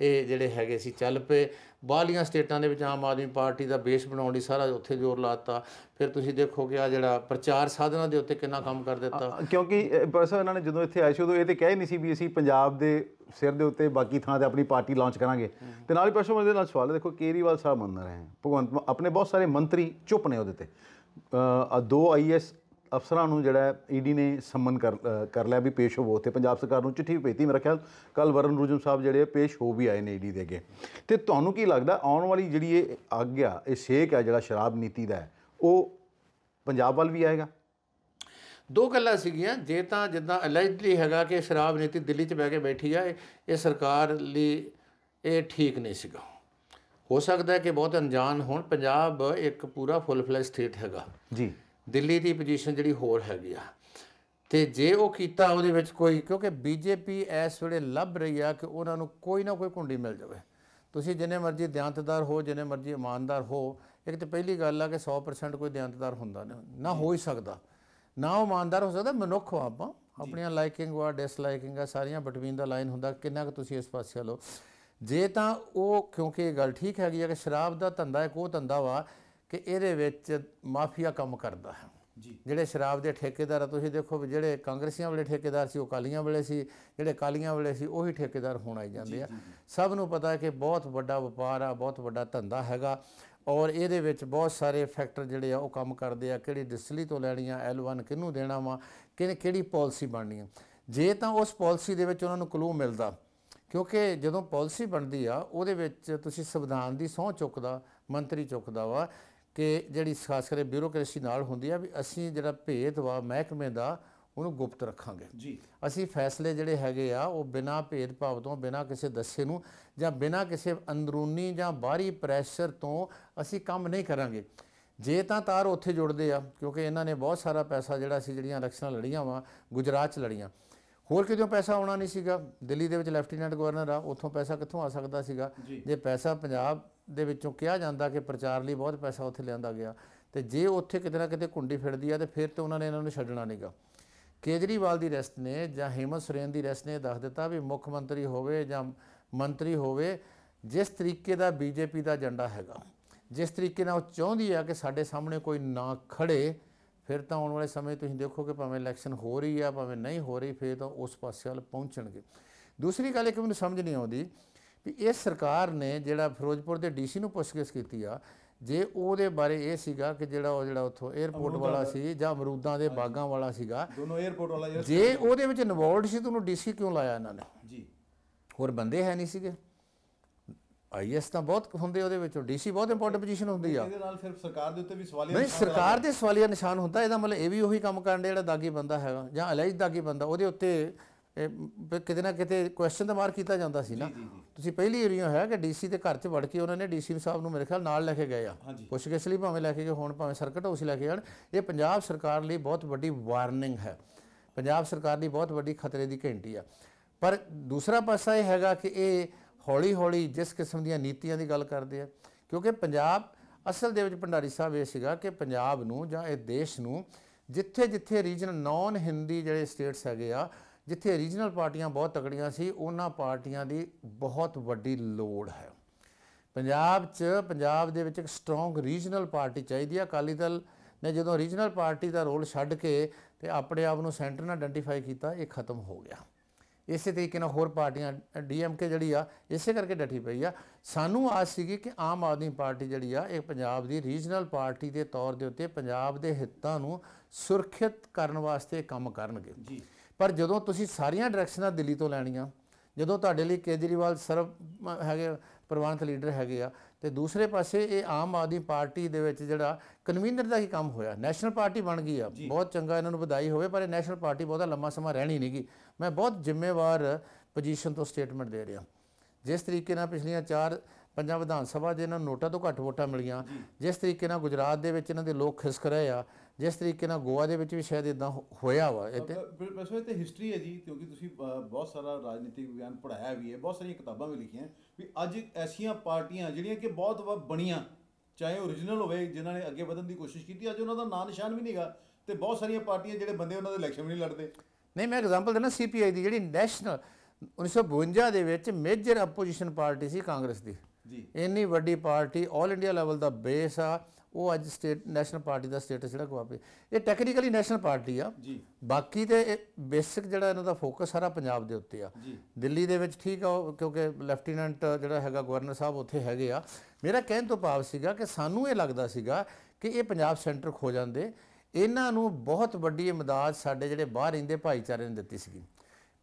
ਇਹ ਜਿਹੜੇ ਹੈਗੇ ਸੀ ਚੱਲ ਪਏ ਬਾਲੀਆਂ ਸਟੇਟਾਂ ਦੇ ਵਿੱਚ ਆਮ ਆਦਮੀ ਪਾਰਟੀ ਦਾ ਬੇਸ ਬਣਾਉਣ ਲਈ ਸਾਰਾ ਉੱਥੇ ਜ਼ੋਰ ਲਾਤਾ ਫਿਰ ਤੁਸੀਂ ਦੇਖੋਗੇ ਆ ਜਿਹੜਾ ਪ੍ਰਚਾਰ ਸਾਧਨਾਂ ਦੇ ਉੱਤੇ ਕਿੰਨਾ ਕੰਮ ਕਰ ਦਿੱਤਾ ਕਿਉਂਕਿ ਪਰਸਨ ਇਹਨਾਂ ਨੇ ਜਦੋਂ ਇੱਥੇ ਆਏ ਸੀ ਉਦੋਂ ਇਹ ਤੇ ਕਹਿ ਨਹੀਂ ਸੀ ਵੀ ਅਸੀਂ ਪੰਜਾਬ ਦੇ ਸਿਰ ਦੇ ਉੱਤੇ ਬਾਕੀ ਥਾਂ ਤੇ ਆਪਣੀ ਪਾਰਟੀ ਲਾਂਚ ਕਰਾਂਗੇ ਤੇ ਨਾਲ ਹੀ ਪ੍ਰੋਫੈਸਰ ਦੇ ਨਾਲ ਸਵਾਲ ਹੈ ਦੇਖੋ ਕੇਰੀਵਾਲ ਸਾਹਿਬ ਮੰਨ ਰਹੇ ਹਨ ਭਗਵੰਤ ਆਪਣੇ ਬਹੁਤ ਸਾਰੇ ਮੰਤਰੀ ਚੁੱਪ ਨੇ ਉਹਦੇ ਤੇ ਅ ਦੋ ਆਈਐਸ ਅਫਸਰਾਂ ਨੂੰ ਜਿਹੜਾ ਈਡੀ ਨੇ ਸਮਨ ਕਰ ਕਰ ਲਿਆ ਵੀ ਪੇਸ਼ ਹੋਵੋ ਤੇ ਪੰਜਾਬ ਸਰਕਾਰ ਨੂੰ ਚਿੱਠੀ ਭੇਜੀ ਮੇਰਾ ਖਿਆਲ ਕੱਲ ਵਰਨ ਰੂਜਮ ਸਾਹਿਬ ਜਿਹੜੇ ਪੇਸ਼ ਹੋ ਵੀ ਆਏ ਨੇ ਈਡੀ ਦੇ ਅੱਗੇ ਤੇ ਤੁਹਾਨੂੰ ਕੀ ਲੱਗਦਾ ਆਉਣ ਵਾਲੀ ਜਿਹੜੀ ਇਹ ਆਗਿਆ ਇਹ ਸ਼ੇਕ ਹੈ ਜਿਹੜਾ ਸ਼ਰਾਬ ਨੀਤੀ ਦਾ ਉਹ ਪੰਜਾਬ ਵੱਲ ਵੀ ਆਏਗਾ ਦੋ ਗੱਲਾਂ ਸੀਗੀਆਂ ਜੇ ਤਾਂ ਜਿੱਦਾਂ ਅਲੈਜਡਲੀ ਹੈਗਾ ਕਿ ਸ਼ਰਾਬ ਨੀਤੀ ਦਿੱਲੀ 'ਚ ਬਹਿ ਕੇ ਬੈਠੀ ਆ ਇਹ ਸਰਕਾਰ ਲਈ ਇਹ ਠੀਕ ਨਹੀਂ ਸੀਗਾ ਹੋ ਸਕਦਾ ਹੈ ਕਿ ਬਹੁਤ ਅਣਜਾਣ ਹੋਣ ਪੰਜਾਬ ਇੱਕ ਪੂਰਾ ਫੁੱਲ ਫਲੈਸ਼ ਸਟੇਟ ਹੈਗਾ ਜੀ ਦਿੱਲੀ ਦੀ ਪੋਜੀਸ਼ਨ ਜਿਹੜੀ ਹੋਰ ਹੈਗੀ ਆ ਤੇ ਜੇ ਉਹ ਕੀਤਾ ਉਹਦੇ ਵਿੱਚ ਕੋਈ ਕਿਉਂਕਿ ਬੀਜੇਪੀ ਇਸ ਵੇਲੇ ਲੱਭ ਰਹੀ ਆ ਕਿ ਉਹਨਾਂ ਨੂੰ ਕੋਈ ਨਾ ਕੋਈ ਕੁੰਡੀ ਮਿਲ ਜਾਵੇ ਤੁਸੀਂ ਜਿੰਨੇ ਮਰਜ਼ੀ ਦਿਆਂਤਦਾਰ ਹੋ ਜਿੰਨੇ ਮਰਜ਼ੀ ਇਮਾਨਦਾਰ ਹੋ ਇੱਕ ਤੇ ਪਹਿਲੀ ਗੱਲ ਆ ਕਿ 100% ਕੋਈ ਦਿਆਂਤਦਾਰ ਹੁੰਦਾ ਨਹੀਂ ਨਾ ਹੋ ਹੀ ਸਕਦਾ ਨਾ ਉਹ ਇਮਾਨਦਾਰ ਹੋ ਸਕਦਾ ਮਨੁੱਖ ਹੋ ਆਪਾਂ ਆਪਣੀਆਂ ਲਾਈਕਿੰਗ ਵਾ ਡਿਸਲਾਈਕਿੰਗ ਆ ਸਾਰੀਆਂ ਬਿਟਵੀਨ ਦਾ ਲਾਈਨ ਹੁੰਦਾ ਕਿੰਨਾ ਕੁ ਤੁਸੀਂ ਇਸ ਪਾਸੇ ਲੋ ਜੇ ਤਾਂ ਉਹ ਕਿਉਂਕਿ ਇਹ ਗੱਲ ਠੀਕ ਹੈਗੀ ਆ ਕਿ ਸ਼ਰਾਬ ਦਾ ਧੰਦਾ ਇੱਕ ਉਹ ਧੰਦਾ ਵਾ ਕਿ ਇਹਦੇ ਵਿੱਚ ਮਾਫੀਆ ਕੰਮ ਕਰਦਾ ਹੈ ਜੀ ਜਿਹੜੇ ਸ਼ਰਾਬ ਦੇ ਠੇਕੇਦਾਰ ਆ ਤੁਸੀਂ ਦੇਖੋ ਵੀ ਜਿਹੜੇ ਕਾਂਗਰਸੀਆਂ ਵਾਲੇ ਠੇਕੇਦਾਰ ਸੀ ਉਹ ਕਾਲੀਆਂ ਵਾਲੇ ਸੀ ਜਿਹੜੇ ਕਾਲੀਆਂ ਵਾਲੇ ਸੀ ਉਹੀ ਠੇਕੇਦਾਰ ਹੋਣ ਆਈ ਜਾਂਦੇ ਆ ਸਭ ਨੂੰ ਪਤਾ ਹੈ ਕਿ ਬਹੁਤ ਵੱਡਾ ਵਪਾਰ ਆ ਬਹੁਤ ਵੱਡਾ ਧੰਦਾ ਹੈਗਾ ਔਰ ਇਹਦੇ ਵਿੱਚ ਬਹੁਤ ਸਾਰੇ ਫੈਕਟਰ ਜਿਹੜੇ ਆ ਉਹ ਕੰਮ ਕਰਦੇ ਆ ਕਿਹੜੀ ਡਿਸਟਿਲੀ ਤੋਂ ਲੈਣੀ ਆ L1 ਕਿਹਨੂੰ ਦੇਣਾ ਵਾ ਕਿਹਨੇ ਕਿਹੜੀ ਪਾਲਿਸੀ ਬਣਨੀ ਆ ਜੇ ਤਾਂ ਉਸ ਪਾਲਿਸੀ ਦੇ ਵਿੱਚ ਉਹਨਾਂ ਨੂੰ ਕਲੂ ਮਿਲਦਾ ਕਿਉਂਕਿ ਜਦੋਂ ਪਾਲਿਸੀ ਬਣਦੀ ਆ ਉਹਦੇ ਵਿੱਚ ਤੁਸੀਂ ਸੰਵਿਧਾਨ ਦੀ ਸਹੁੰ ਚੁੱਕਦਾ ਮੰਤਰੀ ਚੁੱਕਦਾ ਵਾ ਕਿ ਜਿਹੜੀ ਖਾਸ ਕਰਕੇ ਬਿਊਰੋਕ੍ਰੇਸੀ ਨਾਲ ਹੁੰਦੀ ਆ ਵੀ ਅਸੀਂ ਜਿਹੜਾ ਭੇਦਭਾਵ ਮਹਿਕਮੇ ਦਾ ਉਹਨੂੰ ਗੁਪਤ ਰੱਖਾਂਗੇ ਜੀ ਅਸੀਂ ਫੈਸਲੇ ਜਿਹੜੇ ਹੈਗੇ ਆ ਉਹ ਬਿਨਾ ਭੇਦਭਾਵ ਤੋਂ ਬਿਨਾ ਕਿਸੇ ਦੱਸੇ ਨੂੰ ਜਾਂ ਬਿਨਾ ਕਿਸੇ ਅੰਦਰੂਨੀ ਜਾਂ ਬਾਹਰੀ ਪ੍ਰੈਸ਼ਰ ਤੋਂ ਅਸੀਂ ਕੰਮ ਨਹੀਂ ਕਰਾਂਗੇ ਜੇ ਤਾਂ ਤਾਰ ਉੱਥੇ ਜੁੜਦੇ ਆ ਕਿਉਂਕਿ ਇਹਨਾਂ ਨੇ ਬਹੁਤ ਸਾਰਾ ਪੈਸਾ ਜਿਹੜਾ ਸੀ ਜਿਹੜੀਆਂ ਇਲੈਕਸ਼ਨਾਂ ਲੜੀਆਂ ਵਾ ਗੁਜਰਾਤ 'ਚ ਲੜੀਆਂ ਹੋਰ ਕਿਤੇੋਂ ਪੈਸਾ ਆਉਣਾ ਨਹੀਂ ਸੀਗਾ ਦਿੱਲੀ ਦੇ ਵਿੱਚ ਲੈਫਟੀਨੈਂਟ ਗਵਰਨਰ ਆ ਉੱਥੋਂ ਪੈਸਾ ਕਿੱਥੋਂ ਆ ਸਕਦਾ ਸੀਗਾ ਜੇ ਪੈਸਾ ਪੰਜਾਬ ਦੇ ਵਿੱਚੋਂ ਕਿਹਾ ਜਾਂਦਾ ਕਿ ਪ੍ਰਚਾਰ ਲਈ ਬਹੁਤ ਪੈਸਾ ਉੱਥੇ ਲਿਆਂਦਾ ਗਿਆ ਤੇ ਜੇ ਉੱਥੇ ਕਿਤੇ ਨਾ ਕਿਤੇ ਕੁੰਡੀ ਫਿਰਦੀ ਆ ਤੇ ਫਿਰ ਤੇ ਉਹਨਾਂ ਨੇ ਇਹਨਾਂ ਨੂੰ ਛੱਡਣਾ ਨਹੀਂਗਾ ਕੇਜਰੀਵਾਲ ਦੀ ਰੈਸਟ ਨੇ ਜਾਂ ਹੇਮੰਤ ਸੁਰੇਨ ਦੀ ਰੈਸਟ ਨੇ ਦੱਸ ਦਿੱਤਾ ਵੀ ਮੁੱਖ ਮੰਤਰੀ ਹੋਵੇ ਜਾਂ ਮੰਤਰੀ ਹੋਵੇ ਜਿਸ ਤਰੀਕੇ ਦਾ ਬੀਜੇਪੀ ਦਾ ਏਜੰਡਾ ਹੈਗਾ ਜਿਸ ਤਰੀਕੇ ਨਾਲ ਉਹ ਚਾਹੁੰਦੀ ਆ ਕਿ ਸਾਡੇ ਸਾਹਮਣੇ ਕੋਈ ਨਾ ਖੜੇ ਫਿਰ ਤਾਂ ਆਉਣ ਵਾਲੇ ਸਮੇਂ ਤੁਸੀਂ ਦੇਖੋਗੇ ਭਾਵੇਂ ਇਲੈਕਸ਼ਨ ਹੋ ਰਹੀ ਆ ਭਾਵੇਂ ਨਹੀਂ ਹੋ ਰਹੀ ਫਿਰ ਤਾਂ ਉਸ ਪਾਸੇ ਵੱਲ ਪਹੁੰਚਣਗੇ ਦੂਸਰੀ ਗੱਲ ਇੱਕ ਮੈਨੂੰ ਸਮਝ ਨਹੀਂ ਆਉਂਦੀ ਵੀ ਇਹ ਸਰਕਾਰ ਨੇ ਜਿਹੜਾ ਫਿਰੋਜ਼ਪੁਰ ਦੇ ਡੀਸੀ ਨੂੰ ਪੁੱਛਗਿੱਛ ਕੀਤੀ ਆ ਜੇ ਉਹਦੇ ਬਾਰੇ ਇਹ ਸੀਗਾ ਕਿ ਜਿਹੜਾ ਉਹ ਜਿਹੜਾ ਉੱਥੋਂ 에어ਪੋਰਟ ਵਾਲਾ ਸੀ ਜਾਂ ਅਮਰੂਦਾਂ ਦੇ ਬਾਗਾਂ ਵਾਲਾ ਸੀਗਾ ਦੋਨੋਂ 에어ਪੋਰਟ ਵਾਲਾ ਜੇ ਉਹਦੇ ਵਿੱਚ ਇਨਵੋਲਡ ਸੀ ਤੁਹਾਨੂੰ ਡੀਸੀ ਕਿਉਂ ਲਾਇਆ ਇਹਨਾਂ ਨੇ ਜੀ ਹੋਰ ਬੰਦੇ ਹੈ ਨਹੀਂ ਸੀਗੇ ਆਈਐਸ ਤਾਂ ਬਹੁਤ ਹੁੰਦੇ ਉਹਦੇ ਵਿੱਚੋਂ ਡੀਸੀ ਬਹੁਤ ਇੰਪੋਰਟੈਂਟ ਪੋਜੀਸ਼ਨ ਹੁੰਦੀ ਆ ਇਹਦੇ ਨਾਲ ਫਿਰ ਸਰਕਾਰ ਦੇ ਉੱਤੇ ਵੀ ਸਵਾਲੀਆ ਨਹੀਂ ਸਰਕਾਰ ਦੇ ਸਵਾਲੀਆ ਨਿਸ਼ਾਨ ਹੁੰਦਾ ਇਹਦਾ ਮਤਲਬ ਇਹ ਵੀ ਉਹੀ ਕੰਮ ਕਰਨ ਜਿਹੜਾ ਦਾਗੀ ਬੰਦਾ ਹੈਗਾ ਜਾਂ ਅਲੈਜ ਦਾਗੀ ਬੰਦਾ ਉਹਦੇ ਉੱਤੇ ਕਿਤੇ ਨਾ ਕਿਤੇ ਕੁਐਸਚਨ ਦਾ ਮਾਰ ਕੀਤਾ ਜਾਂਦਾ ਸੀ ਨਾ ਤੁਸੀਂ ਪਹਿਲੀ ਏਰੀਆ ਹੈ ਕਿ ਡੀਸੀ ਦੇ ਘਰ 'ਚ ਵੜ ਕੇ ਉਹਨਾਂ ਨੇ ਡੀਸੀ ਸਾਹਿਬ ਨੂੰ ਮੇਰੇ ਖਿਆਲ ਨਾਲ ਲੈ ਕੇ ਗਏ ਆ ਪੁੱਛ ਕੇ ਲਈ ਭਾਵੇਂ ਲੈ ਕੇ ਗਏ ਹੋਣ ਭਾਵੇਂ ਸਰਕਟ ਉਸੇ ਲੈ ਕੇ ਜਾਣ ਇਹ ਪੰਜਾਬ ਸਰਕਾਰ ਲਈ ਬਹੁਤ ਵੱਡੀ ਵਾਰਨਿੰਗ ਹੈ ਪੰਜਾਬ ਸਰਕਾਰ ਲਈ ਬਹੁਤ ਵੱਡੀ ਖਤਰੇ ਦੀ ਘੰਟੀ ਆ ਪਰ ਦੂਸਰਾ ਪਾਸਾ ਇਹ ਹੈਗਾ ਕਿ ਇਹ ਹੌਲੀ ਹੌਲੀ ਜਿਸ ਕਿਸਮ ਦੀਆਂ ਨੀਤੀਆਂ ਦੀ ਗੱਲ ਕਰਦੇ ਆ ਕਿਉਂਕਿ ਪੰਜਾਬ ਅਸਲ ਦੇ ਵਿੱਚ ਭੰਡਾਰੀ ਸਾਹਿਬ ਇਹ ਸੀਗਾ ਕਿ ਪੰਜਾਬ ਨੂੰ ਜਾਂ ਇਹ ਦੇਸ਼ ਨੂੰ ਜਿੱਥੇ ਜਿੱਥੇ ਰੀਜਨਲ ਨਾਨ ਹਿੰਦੀ ਜਿਹੜੇ ਸਟੇਟਸ ਹੈਗੇ ਆ ਜਿੱਥੇ ਰੀਜਨਲ ਪਾਰਟੀਆਂ ਬਹੁਤ ਤਕੜੀਆਂ ਸੀ ਉਹਨਾਂ ਪਾਰਟੀਆਂ ਦੀ ਬਹੁਤ ਵੱਡੀ ਲੋੜ ਹੈ ਪੰਜਾਬ 'ਚ ਪੰਜਾਬ ਦੇ ਵਿੱਚ ਇੱਕ ਸਟਰੋਂਗ ਰੀਜਨਲ ਪਾਰਟੀ ਚਾਹੀਦੀ ਆ ਅਕਾਲੀ ਦਲ ਨੇ ਜਦੋਂ ਰੀਜਨਲ ਪਾਰਟੀ ਦਾ ਰੋਲ ਛੱਡ ਕੇ ਤੇ ਆਪਣੇ ਆਪ ਨੂੰ ਸੈਂਟਰ ਨਾਲ ਆਇਡੈਂਟੀਫਾਈ ਕੀਤਾ ਇਹ ਖਤਮ ਹੋ ਗਿਆ ਇਸੇ ਤਰੀਕੇ ਨਾਲ ਹੋਰ ਪਾਰਟੀਆਂ ਡੀਐਮਕੇ ਜਿਹੜੀ ਆ ਇਸੇ ਕਰਕੇ ਡਟੀ ਪਈ ਆ ਸਾਨੂੰ ਆਸ ਸੀਗੀ ਕਿ ਆਮ ਆਦਮੀ ਪਾਰਟੀ ਜਿਹੜੀ ਆ ਇਹ ਪੰਜਾਬ ਦੀ ਰੀਜਨਲ ਪਾਰਟੀ ਦੇ ਤੌਰ ਦੇ ਉੱਤੇ ਪੰਜਾਬ ਦੇ ਹਿੱਤਾਂ ਨੂੰ ਸੁਰੱਖਿਅਤ ਕਰਨ ਵਾਸਤੇ ਕੰਮ ਕਰਨਗੇ ਜੀ ਪਰ ਜਦੋਂ ਤੁਸੀਂ ਸਾਰੀਆਂ ਡਾਇਰੈਕਸ਼ਨਾਂ ਦਿੱਲੀ ਤੋਂ ਲੈਣੀਆਂ ਜਦੋਂ ਤੁਹਾਡੇ ਲਈ ਕੇਜਰੀਵਾਲ ਸਰਵ ਹੈਗੇ ਪ੍ਰਵਾਨਤ ਲੀਡਰ ਹੈਗੇ ਆ ਤੇ ਦੂਸਰੇ ਪਾਸੇ ਇਹ ਆਮ ਆਦਮੀ ਪਾਰਟੀ ਦੇ ਵਿੱਚ ਜਿਹੜਾ ਕਨਵੀਨਰ ਦਾ ਹੀ ਕੰਮ ਹੋਇਆ ਨੈਸ਼ਨਲ ਪਾਰਟੀ ਬਣ ਗਈ ਆ ਬਹੁਤ ਚੰਗਾ ਇਹਨਾਂ ਨੂੰ ਵਧਾਈ ਹੋਵੇ ਪਰ ਇਹ ਨੈਸ਼ਨਲ ਪਾਰਟੀ ਬਹੁਤਾ ਲੰਮਾ ਸਮਾਂ ਰਹਿਣੀ ਨਹੀਂਗੀ ਮੈਂ ਬਹੁਤ ਜ਼ਿੰਮੇਵਾਰ ਪੋਜੀਸ਼ਨ ਤੋਂ ਸਟੇਟਮੈਂਟ ਦੇ ਰਿਹਾ ਜਿਸ ਤਰੀਕੇ ਨਾਲ ਪਿਛਲੀਆਂ 4 ਪੰਜਾਬ ਵਿਧਾਨ ਸਭਾ ਦੇ ਇਹਨਾਂ ਨੂੰ ਤੋਂ ਘੱਟ ਵੋਟਾਂ ਮਿਲੀਆਂ ਜਿਸ ਤਰੀਕੇ ਨਾਲ ਗੁਜਰਾਤ ਦੇ ਵਿੱਚ ਇਹਨਾਂ ਦੇ ਲੋਕ ਖਿਸਕ ਰਹੇ ਆ ਜਿਸ ਤਰੀਕੇ ਨਾਲ ਗੋਆ ਦੇ ਵਿੱਚ ਵੀ ਸ਼ਾਇਦ ਇਦਾਂ ਹੋਇਆ ਵਾ ਇਹ ਤੇ ਪ੍ਰੋਫੈਸਰ ਇਹ ਤੇ ਹਿਸਟਰੀ ਹੈ ਜੀ ਕਿਉਂਕਿ ਤੁਸੀਂ ਬਹੁਤ ਸਾਰਾ ਰਾਜਨੀਤਿਕ ਵਿਗਿਆਨ ਪੜਾਇਆ ਵੀ ਹੈ ਬਹੁਤ ਸਾਰੀਆਂ ਕਿਤਾਬਾਂ ਵੀ ਲਿਖੀਆਂ ਵੀ ਅੱਜ ਐਸੀਆਂ ਪਾਰਟੀਆਂ ਜਿਹੜੀਆਂ ਕਿ ਬਹੁਤ ਵਾਰ ਬਣੀਆਂ ਚਾਹੇ origignal ਹੋਵੇ ਜਿਨ੍ਹਾਂ ਨੇ ਅੱਗੇ ਵਧਣ ਦੀ ਕੋਸ਼ਿਸ਼ ਕੀਤੀ ਅੱਜ ਉਹਨਾਂ ਦਾ ਨਾਂ ਨਿਸ਼ਾਨ ਵੀ ਨਹੀਂਗਾ ਤੇ ਬਹੁਤ ਸਾਰੀਆਂ ਪਾਰਟੀਆਂ ਜਿਹੜੇ ਬੰਦੇ ਉਹਨਾਂ ਦੇ ਇਲੈਕਸ਼ਨ ਵੀ ਨਹੀਂ ਲੜਦੇ ਨਹੀਂ ਮੈਂ ਐਗਜ਼ਾਮਪਲ ਦੇਣਾ ਸੀਪੀਆਈ ਦੀ ਜਿਹੜੀ ਨੈਸ਼ਨਲ 1952 ਦੇ ਵਿੱਚ ਮੇਜਰ ਆਪੋਜੀਸ਼ਨ ਪਾਰਟੀ ਸੀ ਕਾਂਗਰਸ ਦੀ ਜੀ ਇੰਨੀ ਵੱਡੀ ਪਾਰਟੀ 올 ਇੰਡੀਆ ਲੈਵਲ ਦਾ ਬੇਸ ਆ ਉਹ ਅੱਜ ਸਟੇਟ ਨੈਸ਼ਨਲ ਪਾਰਟੀ ਦਾ ਸਟੇਟਸ ਜਿਹੜਾ ਗਵਾ ਪਏ ਇਹ ਟੈਕਨੀਕਲੀ ਨੈਸ਼ਨਲ ਪਾਰਟੀ ਆ ਜੀ ਬਾਕੀ ਤੇ ਬੇਸਿਕ ਜਿਹੜਾ ਇਹਨਾਂ ਦਾ ਫੋਕਸ ਸਾਰਾ ਪੰਜਾਬ ਦੇ ਉੱਤੇ ਆ ਦਿੱਲੀ ਦੇ ਵਿੱਚ ਠੀਕ ਆ ਕਿਉਂਕਿ ਲੈਫਟੀਨੈਂਟ ਜਿਹੜਾ ਹੈਗਾ ਗਵਰਨਰ ਸਾਹਿਬ ਉੱਥੇ ਹੈਗੇ ਆ ਮੇਰਾ ਕਹਿਣ ਤੋਂ ਭਾਵ ਸੀਗਾ ਕਿ ਸਾਨੂੰ ਇਹ ਲੱਗਦਾ ਸੀਗਾ ਕਿ ਇਹ ਪੰਜਾਬ ਸੈਂਟਰ ਖੋ ਜਾਂਦੇ ਇਹਨਾਂ ਨੂੰ ਬਹੁਤ ਵੱਡੀ ਇਮਦਾਦ ਸਾਡੇ ਜਿਹੜੇ ਬਾਹਰ ਰਹਿੰਦੇ ਭਾਈਚਾਰੇ ਨੇ ਦਿੱਤੀ ਸੀਗੀ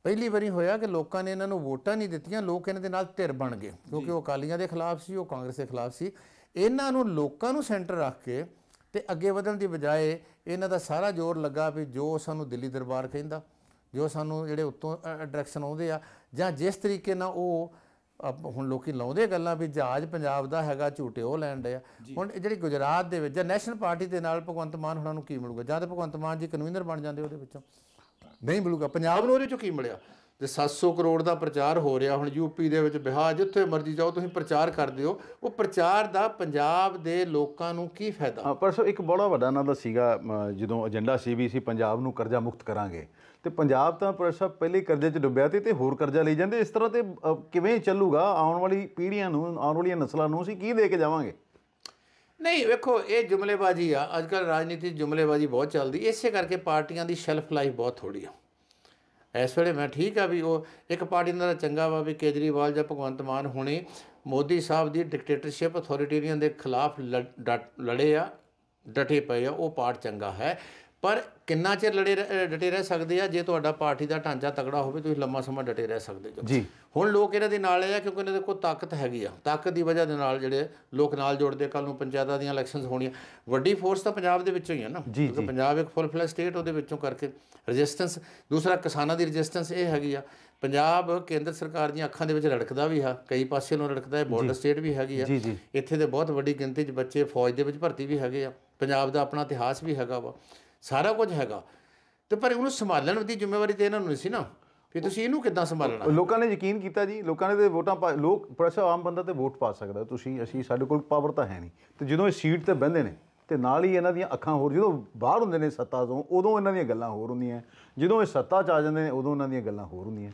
ਪਹਿਲੀ ਵਾਰੀ ਹੋਇਆ ਕਿ ਲੋਕਾਂ ਨੇ ਇਹਨਾਂ ਨੂੰ ਵੋਟਾਂ ਨਹੀਂ ਦਿੱਤੀਆਂ ਲੋਕ ਇਹਨਾਂ ਦੇ ਨਾਲ ਧਿਰ ਬਣ ਗਏ ਕਿਉਂਕਿ ਉਹ ਅਕਾਲੀਆਂ ਦੇ ਖਿਲਾਫ ਸੀ ਉਹ ਕਾਂਗਰਸ ਦੇ ਖਿਲਾਫ ਸੀ ਇਹਨਾਂ ਨੂੰ ਲੋਕਾਂ ਨੂੰ ਸੈਂਟਰ ਰੱਖ ਕੇ ਤੇ ਅੱਗੇ ਵਧਣ ਦੀ ਬਜਾਏ ਇਹਨਾਂ ਦਾ ਸਾਰਾ ਜ਼ੋਰ ਲੱਗਾ ਵੀ ਜੋ ਸਾਨੂੰ ਦਿੱਲੀ ਦਰਬਾਰ ਕਹਿੰਦਾ ਜੋ ਸਾਨੂੰ ਜਿਹੜੇ ਉੱਤੋਂ ਡਾਇਰੈਕਸ਼ਨ ਆਉਂਦੇ ਆ ਜਾਂ ਜਿਸ ਤਰੀਕੇ ਨਾਲ ਉਹ ਹੁਣ ਲੋਕੀ ਲਾਉਂਦੇ ਗੱਲਾਂ ਵੀ ਜਹਾਜ਼ ਪੰਜਾਬ ਦਾ ਹੈਗਾ ਝੂਟੇ ਉਹ ਲੈਣ ਦੇ ਆ ਹੁਣ ਜਿਹੜੀ ਗੁਜਰਾਤ ਦੇ ਵਿੱਚ ਜਾਂ ਨੈਸ਼ਨਲ ਪਾਰਟੀ ਦੇ ਨਾਲ ਭਗਵੰਤ ਮਾਨ ਹੁਣਾਂ ਨੂੰ ਕੀ ਮਿਲੂਗਾ ਜਾਂ ਤੇ ਭਗਵੰਤ ਮਾਨ ਜੀ ਕਨਵੀਨਰ ਬਣ ਜਾਂਦੇ ਉਹਦੇ ਵਿੱਚੋਂ ਨਹੀਂ ਮਿਲੂਗਾ ਪੰਜਾਬ ਨੂੰ ਉਹਦੇ ਚੋਂ ਕੀ ਮਿਲਿਆ ਤੇ 700 ਕਰੋੜ ਦਾ ਪ੍ਰਚਾਰ ਹੋ ਰਿਹਾ ਹੁਣ ਯੂਪੀ ਦੇ ਵਿੱਚ ਬਿਹਾਰ ਜਿੱਥੇ ਮਰਜ਼ੀ ਜਾਓ ਤੁਸੀਂ ਪ੍ਰਚਾਰ ਕਰਦੇ ਹੋ ਉਹ ਪ੍ਰਚਾਰ ਦਾ ਪੰਜਾਬ ਦੇ ਲੋਕਾਂ ਨੂੰ ਕੀ ਫਾਇਦਾ ਹਾਂ ਪਰਸੋਂ ਇੱਕ ਬੜਾ ਵੱਡਾ ਨਾ ਦਾ ਸੀਗਾ ਜਦੋਂ ਏਜੰਡਾ ਸੀ ਵੀ ਸੀ ਪੰਜਾਬ ਨੂੰ ਕਰਜ਼ਾ ਮੁਕਤ ਕਰਾਂਗੇ ਤੇ ਪੰਜਾਬ ਤਾਂ ਪਰਸਾ ਪਹਿਲੇ ਕਰਜ਼ੇ 'ਚ ਡੁੱਬਿਆ ਤੇ ਤੇ ਹੋਰ ਕਰਜ਼ਾ ਲਈ ਜਾਂਦੇ ਇਸ ਤਰ੍ਹਾਂ ਤੇ ਕਿਵੇਂ ਚੱਲੂਗਾ ਆਉਣ ਵਾਲੀ ਪੀੜ੍ਹੀਆਂ ਨੂੰ ਆਉਣ ਵਾਲੀਆਂ ਨਸਲਾਂ ਨੂੰ ਅਸੀਂ ਕੀ ਦੇ ਕੇ ਜਾਵਾਂਗੇ ਨਹੀਂ ਵੇਖੋ ਇਹ ਜੁਮਲੇਬਾਜ਼ੀ ਆ ਅੱਜ ਕੱਲ ਰਾਜਨੀਤੀ ਜੁਮਲੇਬਾਜ਼ੀ ਬਹੁਤ ਚੱਲਦੀ ਇਸੇ ਕਰਕੇ ਪਾਰਟੀਆਂ ਦੀ ਸ਼ੈਲਫ ਲਾਈਫ ਬਹੁਤ ਥੋੜੀ ਆ ਇਸ ਵੇਲੇ ਮੈਂ ਠੀਕ ਆ ਵੀ ਉਹ ਇੱਕ ਪਾਰਟੀ ਨਾਲ ਚੰਗਾ ਵਾ ਵੀ ਕੇਜਰੀਵਾਲ ਜਾਂ ਭਗਵੰਤ ਮਾਨ ਹੁਣੇ ਮੋਦੀ ਸਾਹਿਬ ਦੀ ਡਿਕਟੇਟਰਸ਼ਿਪ ਅਥਾਰਟੀਰੀਅਨ ਦੇ ਖਿਲਾਫ ਲੜੇ ਆ ਡਟੇ ਪਏ ਆ ਉਹ ਪਾਰਟ ਚੰਗਾ ਹੈ ਪਰ ਕਿੰਨਾ ਚਿਰ ਲੜੇ ਡਟੇ ਰਹਿ ਸਕਦੇ ਆ ਜੇ ਤੁਹਾਡਾ ਪਾਰਟੀ ਦਾ ਢਾਂਚਾ ਤਗੜਾ ਹੋਵੇ ਤੁਸੀਂ ਲੰਮਾ ਸਮਾਂ ਡਟੇ ਰਹਿ ਸਕਦੇ ਹੋ ਜੀ ਹੁਣ ਲੋਕ ਇਹਨਾਂ ਦੇ ਨਾਲ ਆ ਕਿਉਂਕਿ ਇਹਨਾਂ ਦੇ ਕੋਲ ਤਾਕਤ ਹੈਗੀ ਆ ਤਾਕਤ ਦੀ ਵਜ੍ਹਾ ਦੇ ਨਾਲ ਜਿਹੜੇ ਲੋਕ ਨਾਲ ਜੋੜਦੇ ਕੱਲ ਨੂੰ ਪੰਚਾਇਤਾਂ ਦੀਆਂ ਇਲੈਕਸ਼ਨਸ ਹੋਣੀਆਂ ਵੱਡੀ ਫੋਰਸ ਤਾਂ ਪੰਜਾਬ ਦੇ ਵਿੱਚੋਂ ਹੀ ਆ ਨਾ ਕਿਉਂਕਿ ਪੰਜਾਬ ਇੱਕ ਫੁੱਲ ਫਲੈਸ਼ ਸਟੇਟ ਉਹਦੇ ਵਿੱਚੋਂ ਕਰਕੇ ਰੈਜ਼ਿਸਟੈਂਸ ਦੂਸਰਾ ਕਿਸਾਨਾਂ ਦੀ ਰੈਜ਼ਿਸਟੈਂਸ ਇਹ ਹੈਗੀ ਆ ਪੰਜਾਬ ਕੇਂਦਰ ਸਰਕਾਰ ਦੀਆਂ ਅੱਖਾਂ ਦੇ ਵਿੱਚ ਲੜਕਦਾ ਵੀ ਆ ਕਈ ਪਾਸੇ ਨੂੰ ਲੜਕਦਾ ਹੈ ਬਾਰਡਰ ਸਟੇਟ ਵੀ ਹੈਗੀ ਆ ਇੱਥੇ ਦੇ ਬਹੁਤ ਵੱਡੀ ਗਿਣਤੀ 'ਚ ਬੱਚੇ ਫੌਜ ਦੇ ਵਿੱਚ ਭਰਤੀ ਵੀ ਹੈਗੇ ਆ ਪੰਜਾਬ ਦਾ ਆਪਣਾ ਇਤਿਹਾਸ ਵੀ ਹੈਗਾ ਵਾ ਸਾਰਾ ਕੁਝ ਹੈਗਾ ਤੇ ਪਰ ਉਹਨੂੰ ਸੰਭਾਲਣ ਦੀ ਜ਼ਿੰਮੇਵਾਰੀ ਤੇ ਇਹਨਾਂ ਨੂੰ ਨਹੀਂ ਸੀ ਨਾ ਫਿਰ ਤੁਸੀਂ ਇਹਨੂੰ ਕਿੱਦਾਂ ਸੰਭਾਲਣਾ ਲੋਕਾਂ ਨੇ ਯਕੀਨ ਕੀਤਾ ਜੀ ਲੋਕਾਂ ਨੇ ਤੇ ਵੋਟਾਂ ਪਾ ਲੋਕ ਪ੍ਰਸ਼ਾ ਆਮ ਬੰਦਾ ਤੇ ਵੋਟ ਪਾ ਸਕਦਾ ਤੁਸੀਂ ਅਸੀਂ ਸਾਡੇ ਕੋਲ ਪਾਵਰ ਤਾਂ ਹੈ ਨਹੀਂ ਤੇ ਜਦੋਂ ਇਹ ਸੀਟ ਤੇ ਬੰਦੇ ਨੇ ਤੇ ਨਾਲ ਹੀ ਇਹਨਾਂ ਦੀਆਂ ਅੱਖਾਂ ਹੋਰ ਜਦੋਂ ਬਾਹਰ ਹੁੰਦੇ ਨੇ ਸੱਤਾ ਤੋਂ ਉਦੋਂ ਇਹਨਾਂ ਦੀਆਂ ਗੱਲਾਂ ਹੋਰ ਹੁੰਦੀਆਂ ਜਦੋਂ ਇਹ ਸੱਤਾ 'ਚ ਆ ਜਾਂਦੇ ਨੇ ਉਦੋਂ ਇਹਨਾਂ ਦੀਆਂ ਗੱਲਾਂ ਹੋਰ ਹੁੰਦੀਆਂ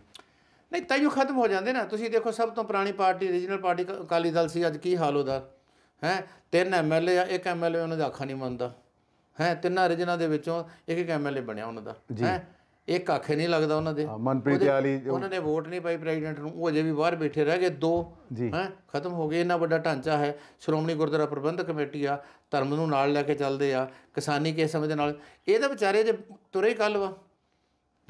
ਨਹੀਂ ਇਹ ਖਤਮ ਹੋ ਜਾਂਦੇ ਨਾ ਤੁਸੀਂ ਦੇਖੋ ਸਭ ਤੋਂ ਪੁਰਾਣੀ party regional party Akali Dal ਸੀ ਅੱਜ ਕੀ ਹਾਲ ਉਹਦਾ ਹੈ ਤਿੰਨ ਐਮਐਲਏ ਆ ਇੱਕ ਐਮਐਲਏ ਉਹਨਾਂ ਦਾ ਅੱਖਾਂ ਨਹੀਂ ਮੰਨਦਾ ਹੈ ਤਿੰਨਾਂ ਰੀਜਨਾਂ ਦੇ ਵਿੱਚੋਂ ਇੱਕ ਇੱਕ ਐਮਐਲਏ ਬਣਿਆ ਉਹਨਾਂ ਦਾ ਹੈ ਇੱਕ ਆਖੇ ਨਹੀਂ ਲੱਗਦਾ ਉਹਨਾਂ ਦੇ ਮਨਪ੍ਰੀਤ ਵਾਲੀ ਉਹਨਾਂ ਨੇ ਵੋਟ ਨਹੀਂ ਪਾਈ ਪ੍ਰੈਜ਼ੀਡੈਂਟ ਨੂੰ ਉਹ ਅਜੇ ਵੀ ਬਾਹਰ ਬੈਠੇ ਰਹਿ ਗਏ ਦੋ ਹੈ ਖਤਮ ਹੋ ਗਏ ਇੰਨਾ ਵੱਡਾ ਢਾਂਚਾ ਹੈ ਸ਼੍ਰੋਮਣੀ ਗੁਰਦੁਆਰਾ ਪ੍ਰਬੰਧਕ ਕਮੇਟੀ ਆ ਧਰਮ ਨੂੰ ਨਾਲ ਲੈ ਕੇ ਚੱਲਦੇ ਆ ਕਿਸਾਨੀ ਕੇ ਸਮਝ ਨਾਲ ਇਹ ਤਾਂ ਵਿਚਾਰੇ ਜੇ ਤੁਰੇ ਕੱਲ ਵਾ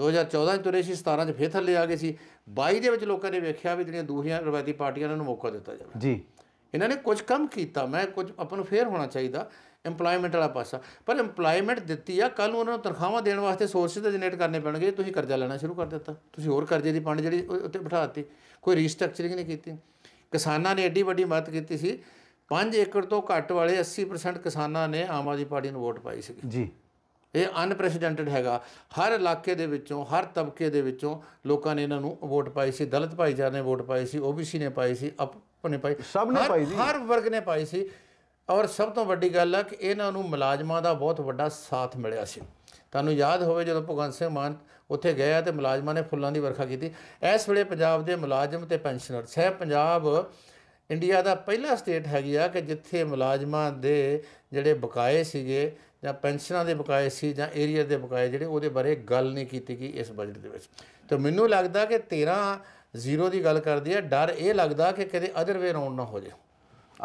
2014 ਚ ਤੁਰੇ ਸੀ 17 ਚ ਫੇਰ ਥੱਲੇ ਆ ਗਏ ਸੀ 22 ਦੇ ਵਿੱਚ ਲੋਕਾਂ ਨੇ ਵੇਖਿਆ ਵੀ ਜਿਹੜੀਆਂ ਦੂਹੀਆਂ ਰਵਾਇਤੀ ਪਾਰਟੀਆਂ ਨੂੰ ਮੌਕਾ ਦਿੱਤਾ ਜਾਵੇ ਜੀ ਇਹਨਾਂ ਨੇ ਕੁਝ ਕੰਮ ਕੀਤਾ ਮੈਂ ਕੁਝ ਆਪਾਂ ਨੂੰ ਫੇਰ ਹੋਣਾ ਚਾਹੀਦਾ ਏਮਪਲੋਇਮੈਂਟ ਵਾਲਾ ਪਾਸਾ ਪਰ ਏਮਪਲੋਇਮੈਂਟ ਦਿੱਤੀ ਆ ਕੱਲ ਨੂੰ ਉਹਨਾਂ ਨੂੰ ਤਨਖਾਹਾਂ ਦੇਣ ਵਾਸਤੇ ਸੋਰਸਿਸ ਜਨਰੇਟ ਕਰਨੇ ਪੈਣਗੇ ਤੁਸੀਂ ਕਰਜ਼ਾ ਲੈਣਾ ਸ਼ੁਰੂ ਕਰ ਦਿੱਤਾ ਤੁਸੀਂ ਹੋਰ ਕਰਜ਼ੇ ਦੀ ਪੰਡ ਜਿਹੜੀ ਉੱਤੇ ਬਿਠਾ ਦਿੱਤੀ ਕੋਈ ਰੀਸਟ੍ਰਕਚਰਿੰਗ ਨਹੀਂ ਕੀਤੀ ਕਿਸਾਨਾਂ ਨੇ ਏਡੀ ਵੱਡੀ ਮਦਦ ਕੀਤੀ ਸੀ 5 ਏਕੜ ਤੋਂ ਘੱਟ ਵਾਲੇ 80% ਕਿਸਾਨਾਂ ਨੇ ਆਮ ਆਦਮੀ ਪਾਰਟੀ ਨੂੰ ਵੋਟ ਪਾਈ ਸੀ ਜੀ ਇਹ ਅਨਪ੍ਰੈਸੀਡੈਂਟਡ ਹੈਗਾ ਹਰ ਇਲਾਕੇ ਦੇ ਵਿੱਚੋਂ ਹਰ ਤਬਕੇ ਦੇ ਵਿੱਚੋਂ ਲੋਕਾਂ ਨੇ ਇਹਨਾਂ ਨੂੰ ਵੋਟ ਪਾਈ ਸੀ ਦਲਿਤ ਭਾਈਚਾਰੇ ਨੇ ਵੋਟ ਪਾਈ ਸੀ ਓਬੀਸੀ ਨੇ ਪਾਈ ਸੀ ਉਹਨੇ ਪਾਈ ਸਭ ਨੇ ਪਾਈ ਸੀ ਹਰ ਵਰਗ ਨੇ ਪਾਈ ਸੀ ਔਰ ਸਭ ਤੋਂ ਵੱਡੀ ਗੱਲ ਆ ਕਿ ਇਹਨਾਂ ਨੂੰ ਮੁਲਾਜ਼ਮਾਂ ਦਾ ਬਹੁਤ ਵੱਡਾ ਸਾਥ ਮਿਲਿਆ ਸੀ ਤੁਹਾਨੂੰ ਯਾਦ ਹੋਵੇ ਜਦੋਂ ਭਗਵੰਤ ਸਿੰਘ ਮਾਨ ਉੱਥੇ ਗਿਆ ਤੇ ਮੁਲਾਜ਼ਮਾਂ ਨੇ ਫੁੱਲਾਂ ਦੀ ਵਰਖਾ ਕੀਤੀ ਇਸ ਵੇਲੇ ਪੰਜਾਬ ਦੇ ਮੁਲਾਜ਼ਮ ਤੇ ਪੈਨਸ਼ਨਰ ਸਹਿ ਪੰਜਾਬ ਇੰਡੀਆ ਦਾ ਪਹਿਲਾ ਸਟੇਟ ਹੈਗੀ ਆ ਕਿ ਜਿੱਥੇ ਮੁਲਾਜ਼ਮਾਂ ਦੇ ਜਿਹੜੇ ਬਕਾਏ ਸੀਗੇ ਜਾਂ ਪੈਨਸ਼ਨਾਂ ਦੇ ਬਕਾਏ ਸੀ ਜਾਂ ਏਰੀਆ ਦੇ ਬਕਾਏ ਜਿਹੜੇ ਉਹਦੇ ਬਾਰੇ ਗੱਲ ਨਹੀਂ ਕੀਤੀ ਗਈ ਇਸ ਬਜਟ ਦੇ ਵਿੱਚ ਤੇ ਮੈਨੂੰ ਲੱਗਦਾ ਕਿ 13 ਜ਼ੀਰੋ ਦੀ ਗੱਲ ਕਰਦੀ ਹੈ ਡਰ ਇਹ ਲੱਗਦਾ ਕਿ ਕਦੇ ਅਦਰ ਵੇ ਰਾਉਂਡ ਨਾ ਹੋ ਜਾਏ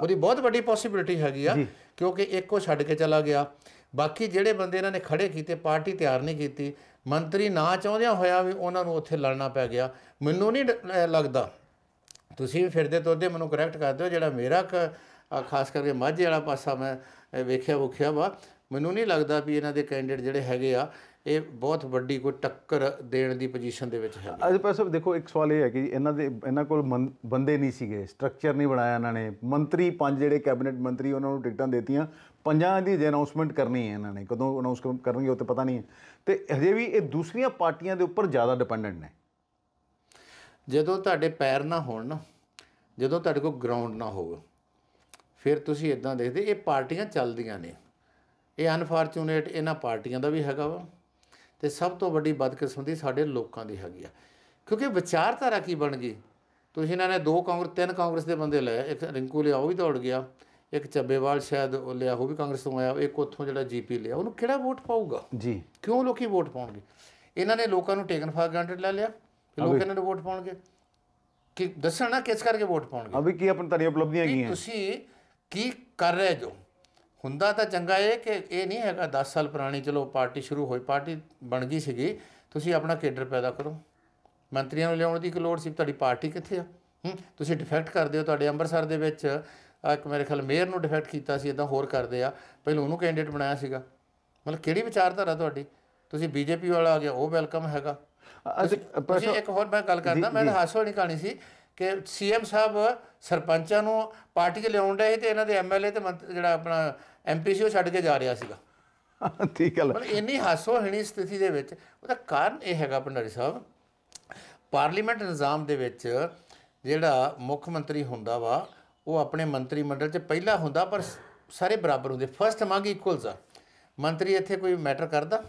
ਉਹਦੀ ਬਹੁਤ ਵੱਡੀ ਪੋਸਿਬਿਲਿਟੀ ਹੈਗੀ ਆ ਕਿਉਂਕਿ ਇੱਕੋ ਛੱਡ ਕੇ ਚਲਾ ਗਿਆ ਬਾਕੀ ਜਿਹੜੇ ਬੰਦੇ ਇਹਨਾਂ ਨੇ ਖੜੇ ਕੀਤੇ ਪਾਰਟੀ ਤਿਆਰ ਨਹੀਂ ਕੀਤੀ ਮੰਤਰੀ ਨਾ ਚਾਹੁੰਦਿਆਂ ਹੋਇਆ ਵੀ ਉਹਨਾਂ ਨੂੰ ਉੱਥੇ ਲੜਨਾ ਪੈ ਗਿਆ ਮੈਨੂੰ ਨਹੀਂ ਲੱਗਦਾ ਤੁਸੀਂ ਵੀ ਫਿਰਦੇ ਤੋਰਦੇ ਮੈਨੂੰ ਕਰੈਕਟ ਕਰ ਦਿਓ ਜਿਹੜਾ ਮੇਰਾ ਖਾਸ ਕਰਕੇ ਮਾਝੇ ਵਾਲਾ ਪਾਸਾ ਮੈਂ ਵੇਖਿਆ ਵੁਖਿਆ ਵਾ ਮੈਨੂੰ ਨਹੀਂ ਲੱਗਦਾ ਵੀ ਇਹਨਾਂ ਦੇ ਕੈਂਡੀਡੇਟ ਜਿਹੜੇ ਹੈਗੇ ਆ ਇਹ ਬਹੁਤ ਵੱਡੀ ਕੋਈ ਟੱਕਰ ਦੇਣ ਦੀ ਪੋਜੀਸ਼ਨ ਦੇ ਵਿੱਚ ਹੈ ਅੱਜ ਪੈਸੇ ਦੇਖੋ ਇੱਕ ਸਵਾਲ ਇਹ ਹੈ ਕਿ ਇਹਨਾਂ ਦੇ ਇਹਨਾਂ ਕੋਲ ਬੰਦੇ ਨਹੀਂ ਸੀਗੇ ਸਟਰਕਚਰ ਨਹੀਂ ਬਣਾਇਆ ਇਹਨਾਂ ਨੇ ਮੰਤਰੀ ਪੰਜ ਜਿਹੜੇ ਕੈਬਨਿਟ ਮੰਤਰੀ ਉਹਨਾਂ ਨੂੰ ਟਿਕਟਾਂ ਦਿੱਤੀਆਂ ਪੰਜਾਂ ਦੀ ਜੇ ਅਨਾਉਂਸਮੈਂਟ ਕਰਨੀ ਹੈ ਇਹਨਾਂ ਨੇ ਕਦੋਂ ਅਨਾਉਂਸ ਕਰਨਗੇ ਉਹ ਤੇ ਪਤਾ ਨਹੀਂ ਹੈ ਤੇ ਹਜੇ ਵੀ ਇਹ ਦੂਸਰੀਆਂ ਪਾਰਟੀਆਂ ਦੇ ਉੱਪਰ ਜ਼ਿਆਦਾ ਡਿਪੈਂਡੈਂਟ ਨੇ ਜਦੋਂ ਤੁਹਾਡੇ ਪੈਰ ਨਾ ਹੋਣ ਨਾ ਜਦੋਂ ਤੁਹਾਡੇ ਕੋਲ ਗਰਾਊਂਡ ਨਾ ਹੋਵੇ ਫਿਰ ਤੁਸੀਂ ਇਦਾਂ ਦੇਖਦੇ ਇਹ ਪਾਰਟੀਆਂ ਚੱਲਦੀਆਂ ਨੇ ਇਹ ਅਨਫੋਰਚੂਨੇਟ ਇਹਨਾਂ ਪਾਰਟੀਆਂ ਦਾ ਵੀ ਹੈਗਾ ਵਾ ਤੇ ਸਭ ਤੋਂ ਵੱਡੀ ਬਦਕਿਸਮਤੀ ਸਾਡੇ ਲੋਕਾਂ ਦੀ ਹੈਗੀ ਆ ਕਿਉਂਕਿ ਵਿਚਾਰਧਾਰਾ ਕੀ ਬਣ ਗਈ ਤੁਸੀਂ ਇਹਨਾਂ ਨੇ ਦੋ ਕਾਂਗਰਸ ਤਿੰਨ ਕਾਂਗਰਸ ਦੇ ਬੰਦੇ ਲਏ ਇੱਕ ਰਿੰਕੂ ਲਿਆ ਉਹ ਵੀ ਦੌੜ ਗਿਆ ਇੱਕ ਚੱਬੇਵਾਲ ਸ਼ਾਇਦ ਉਹ ਲਿਆ ਉਹ ਵੀ ਕਾਂਗਰਸ ਤੋਂ ਆਇਆ ਇੱਕ ਉੱਥੋਂ ਜਿਹੜਾ ਜੀਪੀ ਲਿਆ ਉਹਨੂੰ ਕਿਹੜਾ ਵੋਟ ਪਾਊਗਾ ਜੀ ਕਿਉਂ ਲੋਕੀ ਵੋਟ ਪਾਉਣਗੇ ਇਹਨਾਂ ਨੇ ਲੋਕਾਂ ਨੂੰ ਟੇਕਨ ਫਾਰ ਗ੍ਰਾਂਟਡ ਲੈ ਲਿਆ ਲੋਕ ਇਹਨਾਂ ਨੂੰ ਵੋਟ ਪਾਉਣਗੇ ਕਿ ਦੱਸਣਾ ਕਿਸ ਕਰਕੇ ਵੋਟ ਪਾਉਣਗੇ ਅਭੀ ਕੀ ਆਪਣੀ ਤੁਹਾਡੀ ਉਪਲਬਧੀਆਂ ਕੀ ਹੈ ਤੁਸੀਂ ਕੀ ਕਰ ਰਹੇ ਜੋ ਹੁੰਦਾ ਤਾਂ ਚੰਗਾ ਇਹ ਕਿ ਇਹ ਨਹੀਂ ਹੈਗਾ 10 ਸਾਲ ਪੁਰਾਣੀ ਚਲੋ ਪਾਰਟੀ ਸ਼ੁਰੂ ਹੋਈ ਪਾਰਟੀ ਬਣ ਗਈ ਸੀਗੀ ਤੁਸੀਂ ਆਪਣਾ ਕੇਡਰ ਪੈਦਾ ਕਰੋ ਮੰਤਰੀਆਂ ਨੂੰ ਲਿਆਉਣ ਦੀ ਕਿ ਲੋੜ ਸੀ ਤੁਹਾਡੀ ਪਾਰਟੀ ਕਿੱਥੇ ਆ ਤੁਸੀਂ ਡਿਫੈਕਟ ਕਰਦੇ ਹੋ ਤੁਹਾਡੇ ਅੰਮ੍ਰਿਤਸਰ ਦੇ ਵਿੱਚ ਇੱਕ ਮੇਰੇ ਖਿਆਲ ਮੇਅਰ ਨੂੰ ਡਿਫੈਕਟ ਕੀਤਾ ਸੀ ਇਦਾਂ ਹੋਰ ਕਰਦੇ ਆ ਪਹਿਲਾਂ ਉਹਨੂੰ ਕੈਂਡੀਡੇਟ ਬਣਾਇਆ ਸੀਗਾ ਮਤਲਬ ਕਿਹੜੀ ਵਿਚਾਰਧਾਰਾ ਤੁਹਾਡੀ ਤੁਸੀਂ ਬੀਜੇਪੀ ਵਾਲਾ ਆ ਗਿਆ ਉਹ ਵੈਲਕਮ ਹੈਗਾ ਅਸੀਂ ਇੱਕ ਹੋਰ ਮੈਂ ਗੱਲ ਕਰਦਾ ਮੈਂ ਹਾਸੋ ਕਹਾਣੀ ਸੀ ਕਿ ਸੀਐਮ ਸਾਹਿਬ ਸਰਪੰਚਾਂ ਨੂੰ ਪਾਰਟੀ 'ਚ ਲਿਆਉਣ ਦੇ ਤੇ ਇਹਨਾਂ ਦੇ ਐਮਐਲਏ ਤੇ ਜਿਹੜਾ ਆਪਣਾ ਐਮਪੀਸੀਓ ਛੱਡ ਕੇ ਜਾ ਰਿਹਾ ਸੀਗਾ ਠੀਕ ਹੈ ਮਤਲਬ ਇੰਨੀ ਹਣੀ ਸਥਿਤੀ ਦੇ ਵਿੱਚ ਉਹਦਾ ਕਾਰਨ ਇਹ ਹੈਗਾ ਭੰਡਾਰੀ ਸਾਹਿਬ ਪਾਰਲੀਮੈਂਟ ਨਿਜ਼ਾਮ ਦੇ ਵਿੱਚ ਜਿਹੜਾ ਮੁੱਖ ਮੰਤਰੀ ਹੁੰਦਾ ਵਾ ਉਹ ਆਪਣੇ ਮੰਤਰੀ ਮੰਡਲ 'ਚ ਪਹਿਲਾ ਹੁੰਦਾ ਪਰ ਸਾਰੇ ਬਰਾਬਰ ਹੁੰਦੇ ਫਰਸਟ ਮੰਗ ਇਕੁਅਲਸ ਆ ਮੰਤਰੀ ਇੱਥੇ ਕੋਈ ਮੈਟਰ ਕਰਦਾ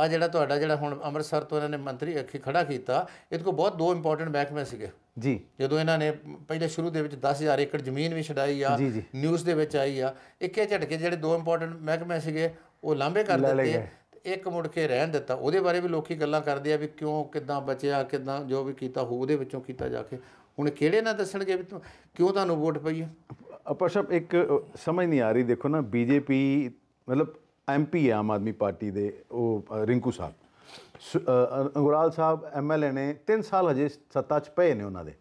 ਆ ਜਿਹੜਾ ਤੁਹਾਡਾ ਜਿਹੜਾ ਹੁਣ ਅੰਮ੍ਰਿਤਸਰ ਤੋਂ ਇਹਨਾਂ ਨੇ ਮੰਤਰੀ ਅੱਖੀ ਖੜਾ ਕੀਤਾ ਇਹਦੇ ਕੋਲ ਬਹੁਤ ਦੋ ਇੰਪੋਰਟੈਂਟ ਮਹਿਕਮੇ ਸੀਗੇ ਜੀ ਜਦੋਂ ਇਹਨਾਂ ਨੇ ਪਹਿਲੇ ਸ਼ੁਰੂ ਦੇ ਵਿੱਚ 10000 ਏਕੜ ਜ਼ਮੀਨ ਵੀ ਛਡਾਈ ਆ ਨਿਊਜ਼ ਦੇ ਵਿੱਚ ਆਈ ਆ ਇੱਕੇ ਝਟਕੇ ਜਿਹੜੇ ਦੋ ਇੰਪੋਰਟੈਂਟ ਮਹਿਕਮੇ ਸੀਗੇ ਉਹ ਲਾਂਬੇ ਕਰ ਦਿੱਤੇ ਇੱਕ ਮੁੜ ਕੇ ਰਹਿਣ ਦਿੱਤਾ ਉਹਦੇ ਬਾਰੇ ਵੀ ਲੋਕੀ ਗੱਲਾਂ ਕਰਦੇ ਆ ਵੀ ਕਿਉਂ ਕਿਦਾਂ ਬਚਿਆ ਕਿਦਾਂ ਜੋ ਵੀ ਕੀਤਾ ਹੋ ਉਹਦੇ ਵਿੱਚੋਂ ਕੀਤਾ ਜਾ ਕੇ ਹੁਣ ਕਿਹੜੇ ਨਾ ਦੱਸਣਗੇ ਵੀ ਕਿਉਂ ਤੁਹਾਨੂੰ ਵੋਟ ਪਈ ਆ ਅਪਸ਼ਪ ਇੱਕ ਸਮਝ ਨਹੀਂ ਆ ਰਹੀ ਦੇਖੋ ਨਾ ਬੀਜੇਪੀ ਮਤਲਬ ਐਮਪੀ ਆਮ ਆਦਮੀ ਪਾਰਟੀ ਦੇ ਉਹ ਰਿੰਕੂ ਸਾਹਿਬ ਅੰਗੁਰਾਲ ਸਾਹਿਬ ਐਮਐਲਏ ਨੇ 3 ਸਾਲ ਹਜੇ ਸੱਤਾ 'ਚ ਪਏ ਨੇ ਉਹਨਾਂ ਦੇ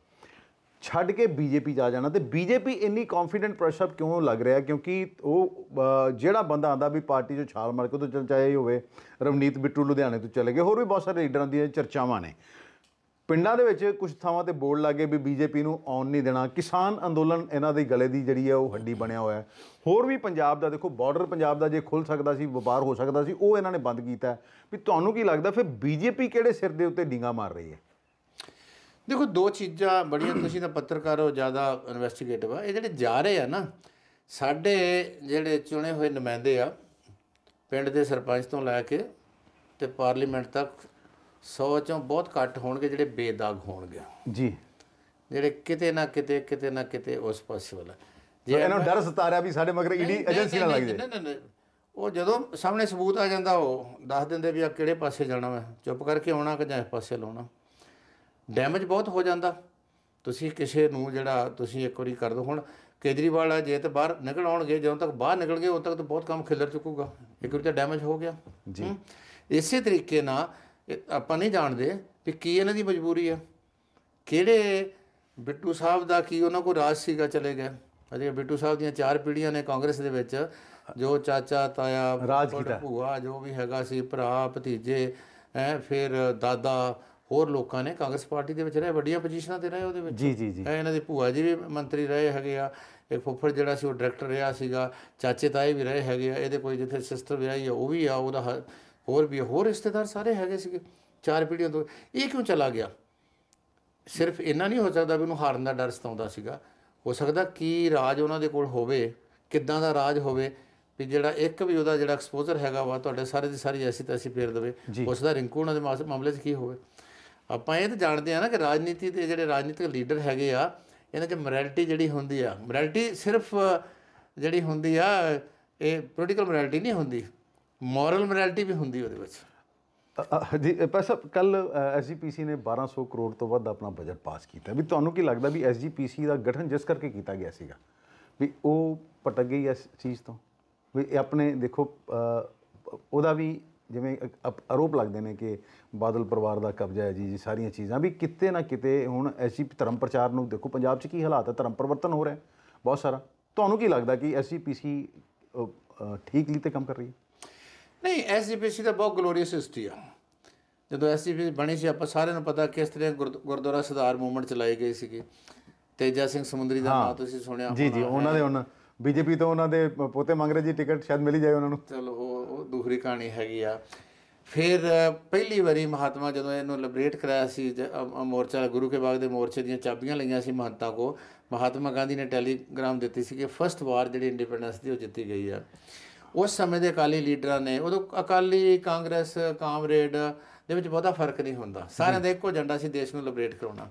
ਛੱਡ ਕੇ ਬੀਜੇਪੀ ਜਾ ਜਾਣਾ ਤੇ ਬੀਜੇਪੀ ਇੰਨੀ ਕੌਨਫੀਡੈਂਟ ਪ੍ਰੈਸ਼ਰ ਕਿਉਂ ਲੱਗ ਰਿਹਾ ਕਿਉਂਕਿ ਉਹ ਜਿਹੜਾ ਬੰਦਾ ਆਂਦਾ ਵੀ ਪਾਰਟੀ ਚੋਂ ਛਾਲ ਮਾਰ ਕੇ ਉਹ ਤੋਂ ਚਾਹੇ ਹੋਵੇ ਰਵਨੀਤ ਬਿੱਟੂ ਲੁਧਿਆਣੇ ਤੋਂ ਚਲੇ ਗਏ ਹੋਰ ਵੀ ਬਹੁਤ ਸਾਰੇ ਲੀਡਰਾਂ ਦੀਆਂ ਚਰਚਾਵਾਂ ਨੇ ਪਿੰਡਾਂ ਦੇ ਵਿੱਚ ਕੁਝ ਥਾਵਾਂ ਤੇ ਬੋਰਡ ਲੱਗੇ ਵੀ ਬੀਜੇਪੀ ਨੂੰ ਆਉਣ ਨਹੀਂ ਦੇਣਾ ਕਿਸਾਨ ਅੰਦੋਲਨ ਇਹਨਾਂ ਦੇ ਗਲੇ ਦੀ ਜਿਹੜੀ ਹੈ ਉਹ ਹੱਡੀ ਬਣਿਆ ਹੋਇਆ ਹੈ ਹੋਰ ਵੀ ਪੰਜਾਬ ਦਾ ਦੇਖੋ ਬਾਰਡਰ ਪੰਜਾਬ ਦਾ ਜੇ ਖੁੱਲ ਸਕਦਾ ਸੀ ਵਪਾਰ ਹੋ ਸਕਦਾ ਸੀ ਉਹ ਇਹਨਾਂ ਨੇ ਬੰਦ ਕੀਤਾ ਵੀ ਤੁਹਾਨੂੰ ਕੀ ਲੱਗਦਾ ਫਿਰ ਬੀਜੇਪੀ ਕਿਹੜੇ ਸਿਰ ਦੇ ਉੱਤੇ ਡਿੰਗਾ ਮਾਰ ਰਹੀ ਹੈ ਦੇਖੋ ਦੋ ਚੀਜ਼ਾਂ ਬੜੀਆਂ ਤੁਸੀਂ ਤਾਂ ਪੱਤਰਕਾਰ ਹੋ ਜ਼ਿਆਦਾ ਇਨਵੈਸਟੀਗੇਟਿਵ ਆ ਇਹ ਜਿਹੜੇ ਜਾ ਰਹੇ ਆ ਨਾ ਸਾਡੇ ਜਿਹੜੇ ਚੁਣੇ ਹੋਏ ਨੁਮਾਇੰਦੇ ਆ ਪਿੰਡ ਦੇ ਸਰਪੰਚ ਤੋਂ ਲੈ ਕੇ ਤੇ ਪਾਰਲੀਮੈਂਟ ਤੱਕ 100 ਚੋਂ ਬਹੁਤ ਘੱਟ ਹੋਣਗੇ ਜਿਹੜੇ ਬੇਦਾਗ ਹੋਣਗੇ ਜੀ ਜਿਹੜੇ ਕਿਤੇ ਨਾ ਕਿਤੇ ਕਿਤੇ ਨਾ ਕਿਤੇ ਉਸ ਪਾਸੇ ਵਾਲਾ ਜੇ ਇਹਨਾਂ ਨੂੰ ਡਰ ਸਤਾਰਿਆ ਵੀ ਸਾਡੇ ਮਗਰ ਈਡੀ ਏਜੰਸੀ ਨਾਲ ਲੱਗ ਜੇ ਉਹ ਜਦੋਂ ਸਾਹਮਣੇ ਸਬੂਤ ਆ ਜਾਂਦਾ ਉਹ ਦੱਸ ਦਿੰਦੇ ਵੀ ਆ ਕਿਹੜੇ ਪਾਸੇ ਜਾਣਾ ਵਾ ਚੁੱਪ ਕਰਕੇ ਆਉਣਾ ਕਿ ਜਾਂ ਇਸ ਪਾਸੇ ਲਾਉਣਾ ਡੈਮੇਜ ਬਹੁਤ ਹੋ ਜਾਂਦਾ ਤੁਸੀਂ ਕਿਸੇ ਨੂੰ ਜਿਹੜਾ ਤੁਸੀਂ ਇੱਕ ਵਾਰੀ ਕਰ ਦੋ ਹੁਣ ਕੇਜਰੀਵਾਲ ਆ ਜੇ ਤੇ ਬਾਹਰ ਨਿਕਲ ਆਉਣਗੇ ਜਦੋਂ ਤੱਕ ਬਾਹਰ ਨਿਕਲ ਗਏ ਉਦੋਂ ਤੱਕ ਤਾਂ ਬਹੁਤ ਕੰਮ ਖਿਲਰ ਚੁੱਕੂਗਾ ਇੱਕ ਵਾਰੀ ਤਾਂ ਡੈਮੇਜ ਹੋ ਗਿਆ ਜੀ ਇਸੇ ਤਰੀਕੇ ਨਾਲ ਆਪਾਂ ਨਹੀਂ ਜਾਣਦੇ ਕਿ ਕੀ ਇਹਨਾਂ ਦੀ ਮਜਬੂਰੀ ਆ ਕਿਹੜੇ ਬਿੱਟੂ ਸਾਹਿਬ ਦਾ ਕੀ ਉਹਨਾਂ ਕੋ ਰਾਜ ਸੀਗਾ ਚਲੇ ਗਏ ਅਜੇ ਬਿੱਟੂ ਸਾਹਿਬ ਦੀਆਂ ਚਾਰ ਪੀੜ੍ਹੀਆਂ ਨੇ ਕਾਂਗਰਸ ਦੇ ਵਿੱਚ ਜੋ ਚਾਚਾ ਤਾਇਆ ਭੂਆ ਜੋ ਵੀ ਹੈਗਾ ਸੀ ਭਰਾ ਭਤੀਜੇ ਐ ਫਿਰ ਦਾਦਾ ਹੋਰ ਲੋਕਾਂ ਨੇ ਕਾਂਗਰਸ ਪਾਰਟੀ ਦੇ ਵਿੱਚ ਰਹੇ ਵੱਡੀਆਂ ਪੋਜੀਸ਼ਨਾਂ ਤੇ ਰਹੇ ਉਹਦੇ ਵਿੱਚ ਜੀ ਜੀ ਜੀ ਇਹਨਾਂ ਦੇ ਭੂਆ ਜੀ ਵੀ ਮੰਤਰੀ ਰਹੇ ਹੈਗੇ ਆ ਇੱਕ ਫੁੱਫੜ ਜਿਹੜਾ ਸੀ ਉਹ ਡਾਇਰੈਕਟਰ ਰਿਹਾ ਸੀਗਾ ਚਾਚੇ ਤਾਏ ਵੀ ਰਹੇ ਹੈਗੇ ਆ ਇਹਦੇ ਕੋਈ ਜਿੱਥੇ ਸਿਸਟਰ ਵਿਆਹੀ ਆ ਉਹ ਵੀ ਆ ਉਹਦਾ ਹੋਰ ਵੀ ਹੋਰ ਰਿਸ਼ਤੇਦਾਰ ਸਾਰੇ ਹੈਗੇ ਸੀਗੇ ਚਾਰ ਪੀੜੀਆਂ ਤੋਂ ਇਹ ਕਿਉਂ ਚਲਾ ਗਿਆ ਸਿਰਫ ਇੰਨਾ ਨਹੀਂ ਹੋ ਸਕਦਾ ਵੀ ਉਹਨੂੰ ਹਾਰਨ ਦਾ ਡਰ ਸਤਾਉਂਦਾ ਸੀਗਾ ਹੋ ਸਕਦਾ ਕੀ ਰਾਜ ਉਹਨਾਂ ਦੇ ਕੋਲ ਹੋਵੇ ਕਿੱਦਾਂ ਦਾ ਰਾਜ ਹੋਵੇ ਵੀ ਜਿਹੜਾ ਇੱਕ ਵੀ ਉਹਦਾ ਜਿਹੜਾ ਐਕਸਪੋਜ਼ਰ ਹੈਗਾ ਵਾ ਤੁਹਾਡੇ ਸਾਰੇ ਦੀ ਸਾਰੀ ਐਸੀ ਤੈਸੀ ਫੇਰ ਦੇਵੇ ਉਸ ਦਾ ਰਿੰਕੂ ਉਹਨਾਂ ਦੇ ਮਾਮਲੇ 'ਚ ਕੀ ਹੋਵੇ ਆਪਾਂ ਇਹ ਤਾਂ ਜਾਣਦੇ ਆ ਨਾ ਕਿ ਰਾਜਨੀਤੀ ਦੇ ਜਿਹੜੇ ਰਾਜਨੀਤਿਕ ਲੀਡਰ ਹੈਗੇ ਆ ਇਹਨਾਂ 'ਚ ਮੋਰੈਲਿਟੀ ਜਿਹੜੀ ਹੁੰਦੀ ਆ ਮੋਰੈਲਿਟੀ ਸਿਰਫ ਜਿਹੜੀ ਹੁੰਦੀ ਆ ਇਹ ਪੋਲੀਟੀਕਲ ਮੋਰੈਲਿਟੀ ਨਹੀਂ ਹੁੰਦੀ ਮੋਰਲ ਮੋਰੈਲਿਟੀ ਵੀ ਹੁੰਦੀ ਉਹਦੇ ਵਿੱਚ ਜੀ ਪੈਸਾ ਕੱਲ ਐਸਜੀਪੀਸੀ ਨੇ 1200 ਕਰੋੜ ਤੋਂ ਵੱਧ ਆਪਣਾ ਬਜਟ ਪਾਸ ਕੀਤਾ ਵੀ ਤੁਹਾਨੂੰ ਕੀ ਲੱਗਦਾ ਵੀ ਐਸਜੀਪੀਸੀ ਦਾ ਗਠਨ ਜਿਸ ਕਰਕੇ ਕੀਤਾ ਗਿਆ ਸੀਗਾ ਵੀ ਉਹ ਪਟਕ ਗਈ ਇਸ ਚੀਜ਼ ਤੋਂ ਵੀ ਆਪਣੇ ਦੇਖੋ ਉਹਦਾ ਵੀ ਜਿਵੇਂ ਆਰੋਪ ਲੱਗਦੇ ਨੇ ਕਿ ਬਾਦਲ ਪਰਿਵਾਰ ਦਾ ਕਬਜ਼ਾ ਹੈ ਜੀ ਜੀ ਸਾਰੀਆਂ ਚੀਜ਼ਾਂ ਵੀ ਕਿਤੇ ਨਾ ਕਿਤੇ ਹੁਣ ਐਸਜੀ ਧਰਮ ਪ੍ਰਚਾਰ ਨੂੰ ਦੇਖੋ ਪੰਜਾਬ 'ਚ ਕੀ ਹਾਲਾਤ ਹੈ ਧਰਮ ਪਰਿਵਰਤਨ ਹੋ ਰਿਹਾ ਬਹੁਤ ਸਾਰਾ ਤੁਹਾਨੂੰ ਕੀ ਲੱਗਦਾ ਕਿ ਐਸਜੀਪੀਸੀ ਠੀਕ ਲਈ ਤੇ ਕੰਮ ਕਰ ਰਹੀ ਹੈ ਨਹੀਂ ਐਸਜੀਪੀਸੀ ਦਾ ਬਹੁਤ ਗਲੋਰੀਅਸ ਹਿਸਟਰੀ ਆ ਜਦੋਂ ਐਸਜੀਪੀ ਬਣੀ ਸੀ ਆਪਾਂ ਸਾਰਿਆਂ ਨੂੰ ਪਤਾ ਕਿਸ ਤਰ੍ਹਾਂ ਗੁਰਦੁਆਰਾ ਸੁਧਾਰ ਮੂਵਮੈਂਟ ਚਲਾਈ ਗਈ ਸੀਗੀ ਤੇਜਾ ਸਿੰਘ ਸਮੁੰਦਰੀ ਦਾ ਨਾਮ ਤੁਸੀਂ ਸੁਣਿਆ ਜੀ ਜੀ ਉਹਨਾਂ ਦੇ ਉਹਨਾਂ ਬੀਜੇਪੀ ਤੋਂ ਉਹਨਾਂ ਦੇ ਪੋਤੇ ਮੰਗ ਰਹੇ ਜੀ ਟਿਕਟ ਸ਼ਾਇਦ ਮਿਲੀ ਜਾਏ ਉਹਨਾਂ ਨੂੰ ਚਲੋ ਉਹ ਦੂਸਰੀ ਕਹਾਣੀ ਹੈਗੀ ਆ ਫਿਰ ਪਹਿਲੀ ਵਾਰੀ ਮਹਾਤਮਾ ਜਦੋਂ ਇਹਨੂੰ ਲਿਬਰੇਟ ਕਰਾਇਆ ਸੀ ਮੋਰਚਾ ਗੁਰੂ ਕੇ ਬਾਗ ਦੇ ਮੋਰਚੇ ਦੀਆਂ ਚਾਬੀਆਂ ਲਈਆਂ ਸੀ ਮਹੰਤਾ ਕੋ ਮਹਾਤਮਾ ਗਾਂਧੀ ਨੇ ਟੈਲੀਗ੍ਰਾਮ ਦਿੱਤੀ ਸੀ ਕਿ ਫਸਟ ਵਾਰ ਜਿਹੜੀ ਇੰਡੀਪੈਂਡੈਂਸ ਦੀ ਉਹ ਜਿੱਤੀ ਗਈ ਆ ਉਸ ਸਮੇਂ ਦੇ ਅਕਾਲੀ ਲੀਡਰਾਂ ਨੇ ਉਦੋਂ ਅਕਾਲੀ ਕਾਂਗਰਸ ਕਾਮਰੇਡ ਦੇ ਵਿੱਚ ਬਹੁਤਾ ਫਰਕ ਨਹੀਂ ਹੁੰਦਾ ਸਾਰਿਆਂ ਦਾ ਇੱਕੋ ਏਜੰਡਾ ਸੀ ਦੇਸ਼ ਨੂੰ ਲਿਬਰੇਟ ਕਰਾਉਣਾ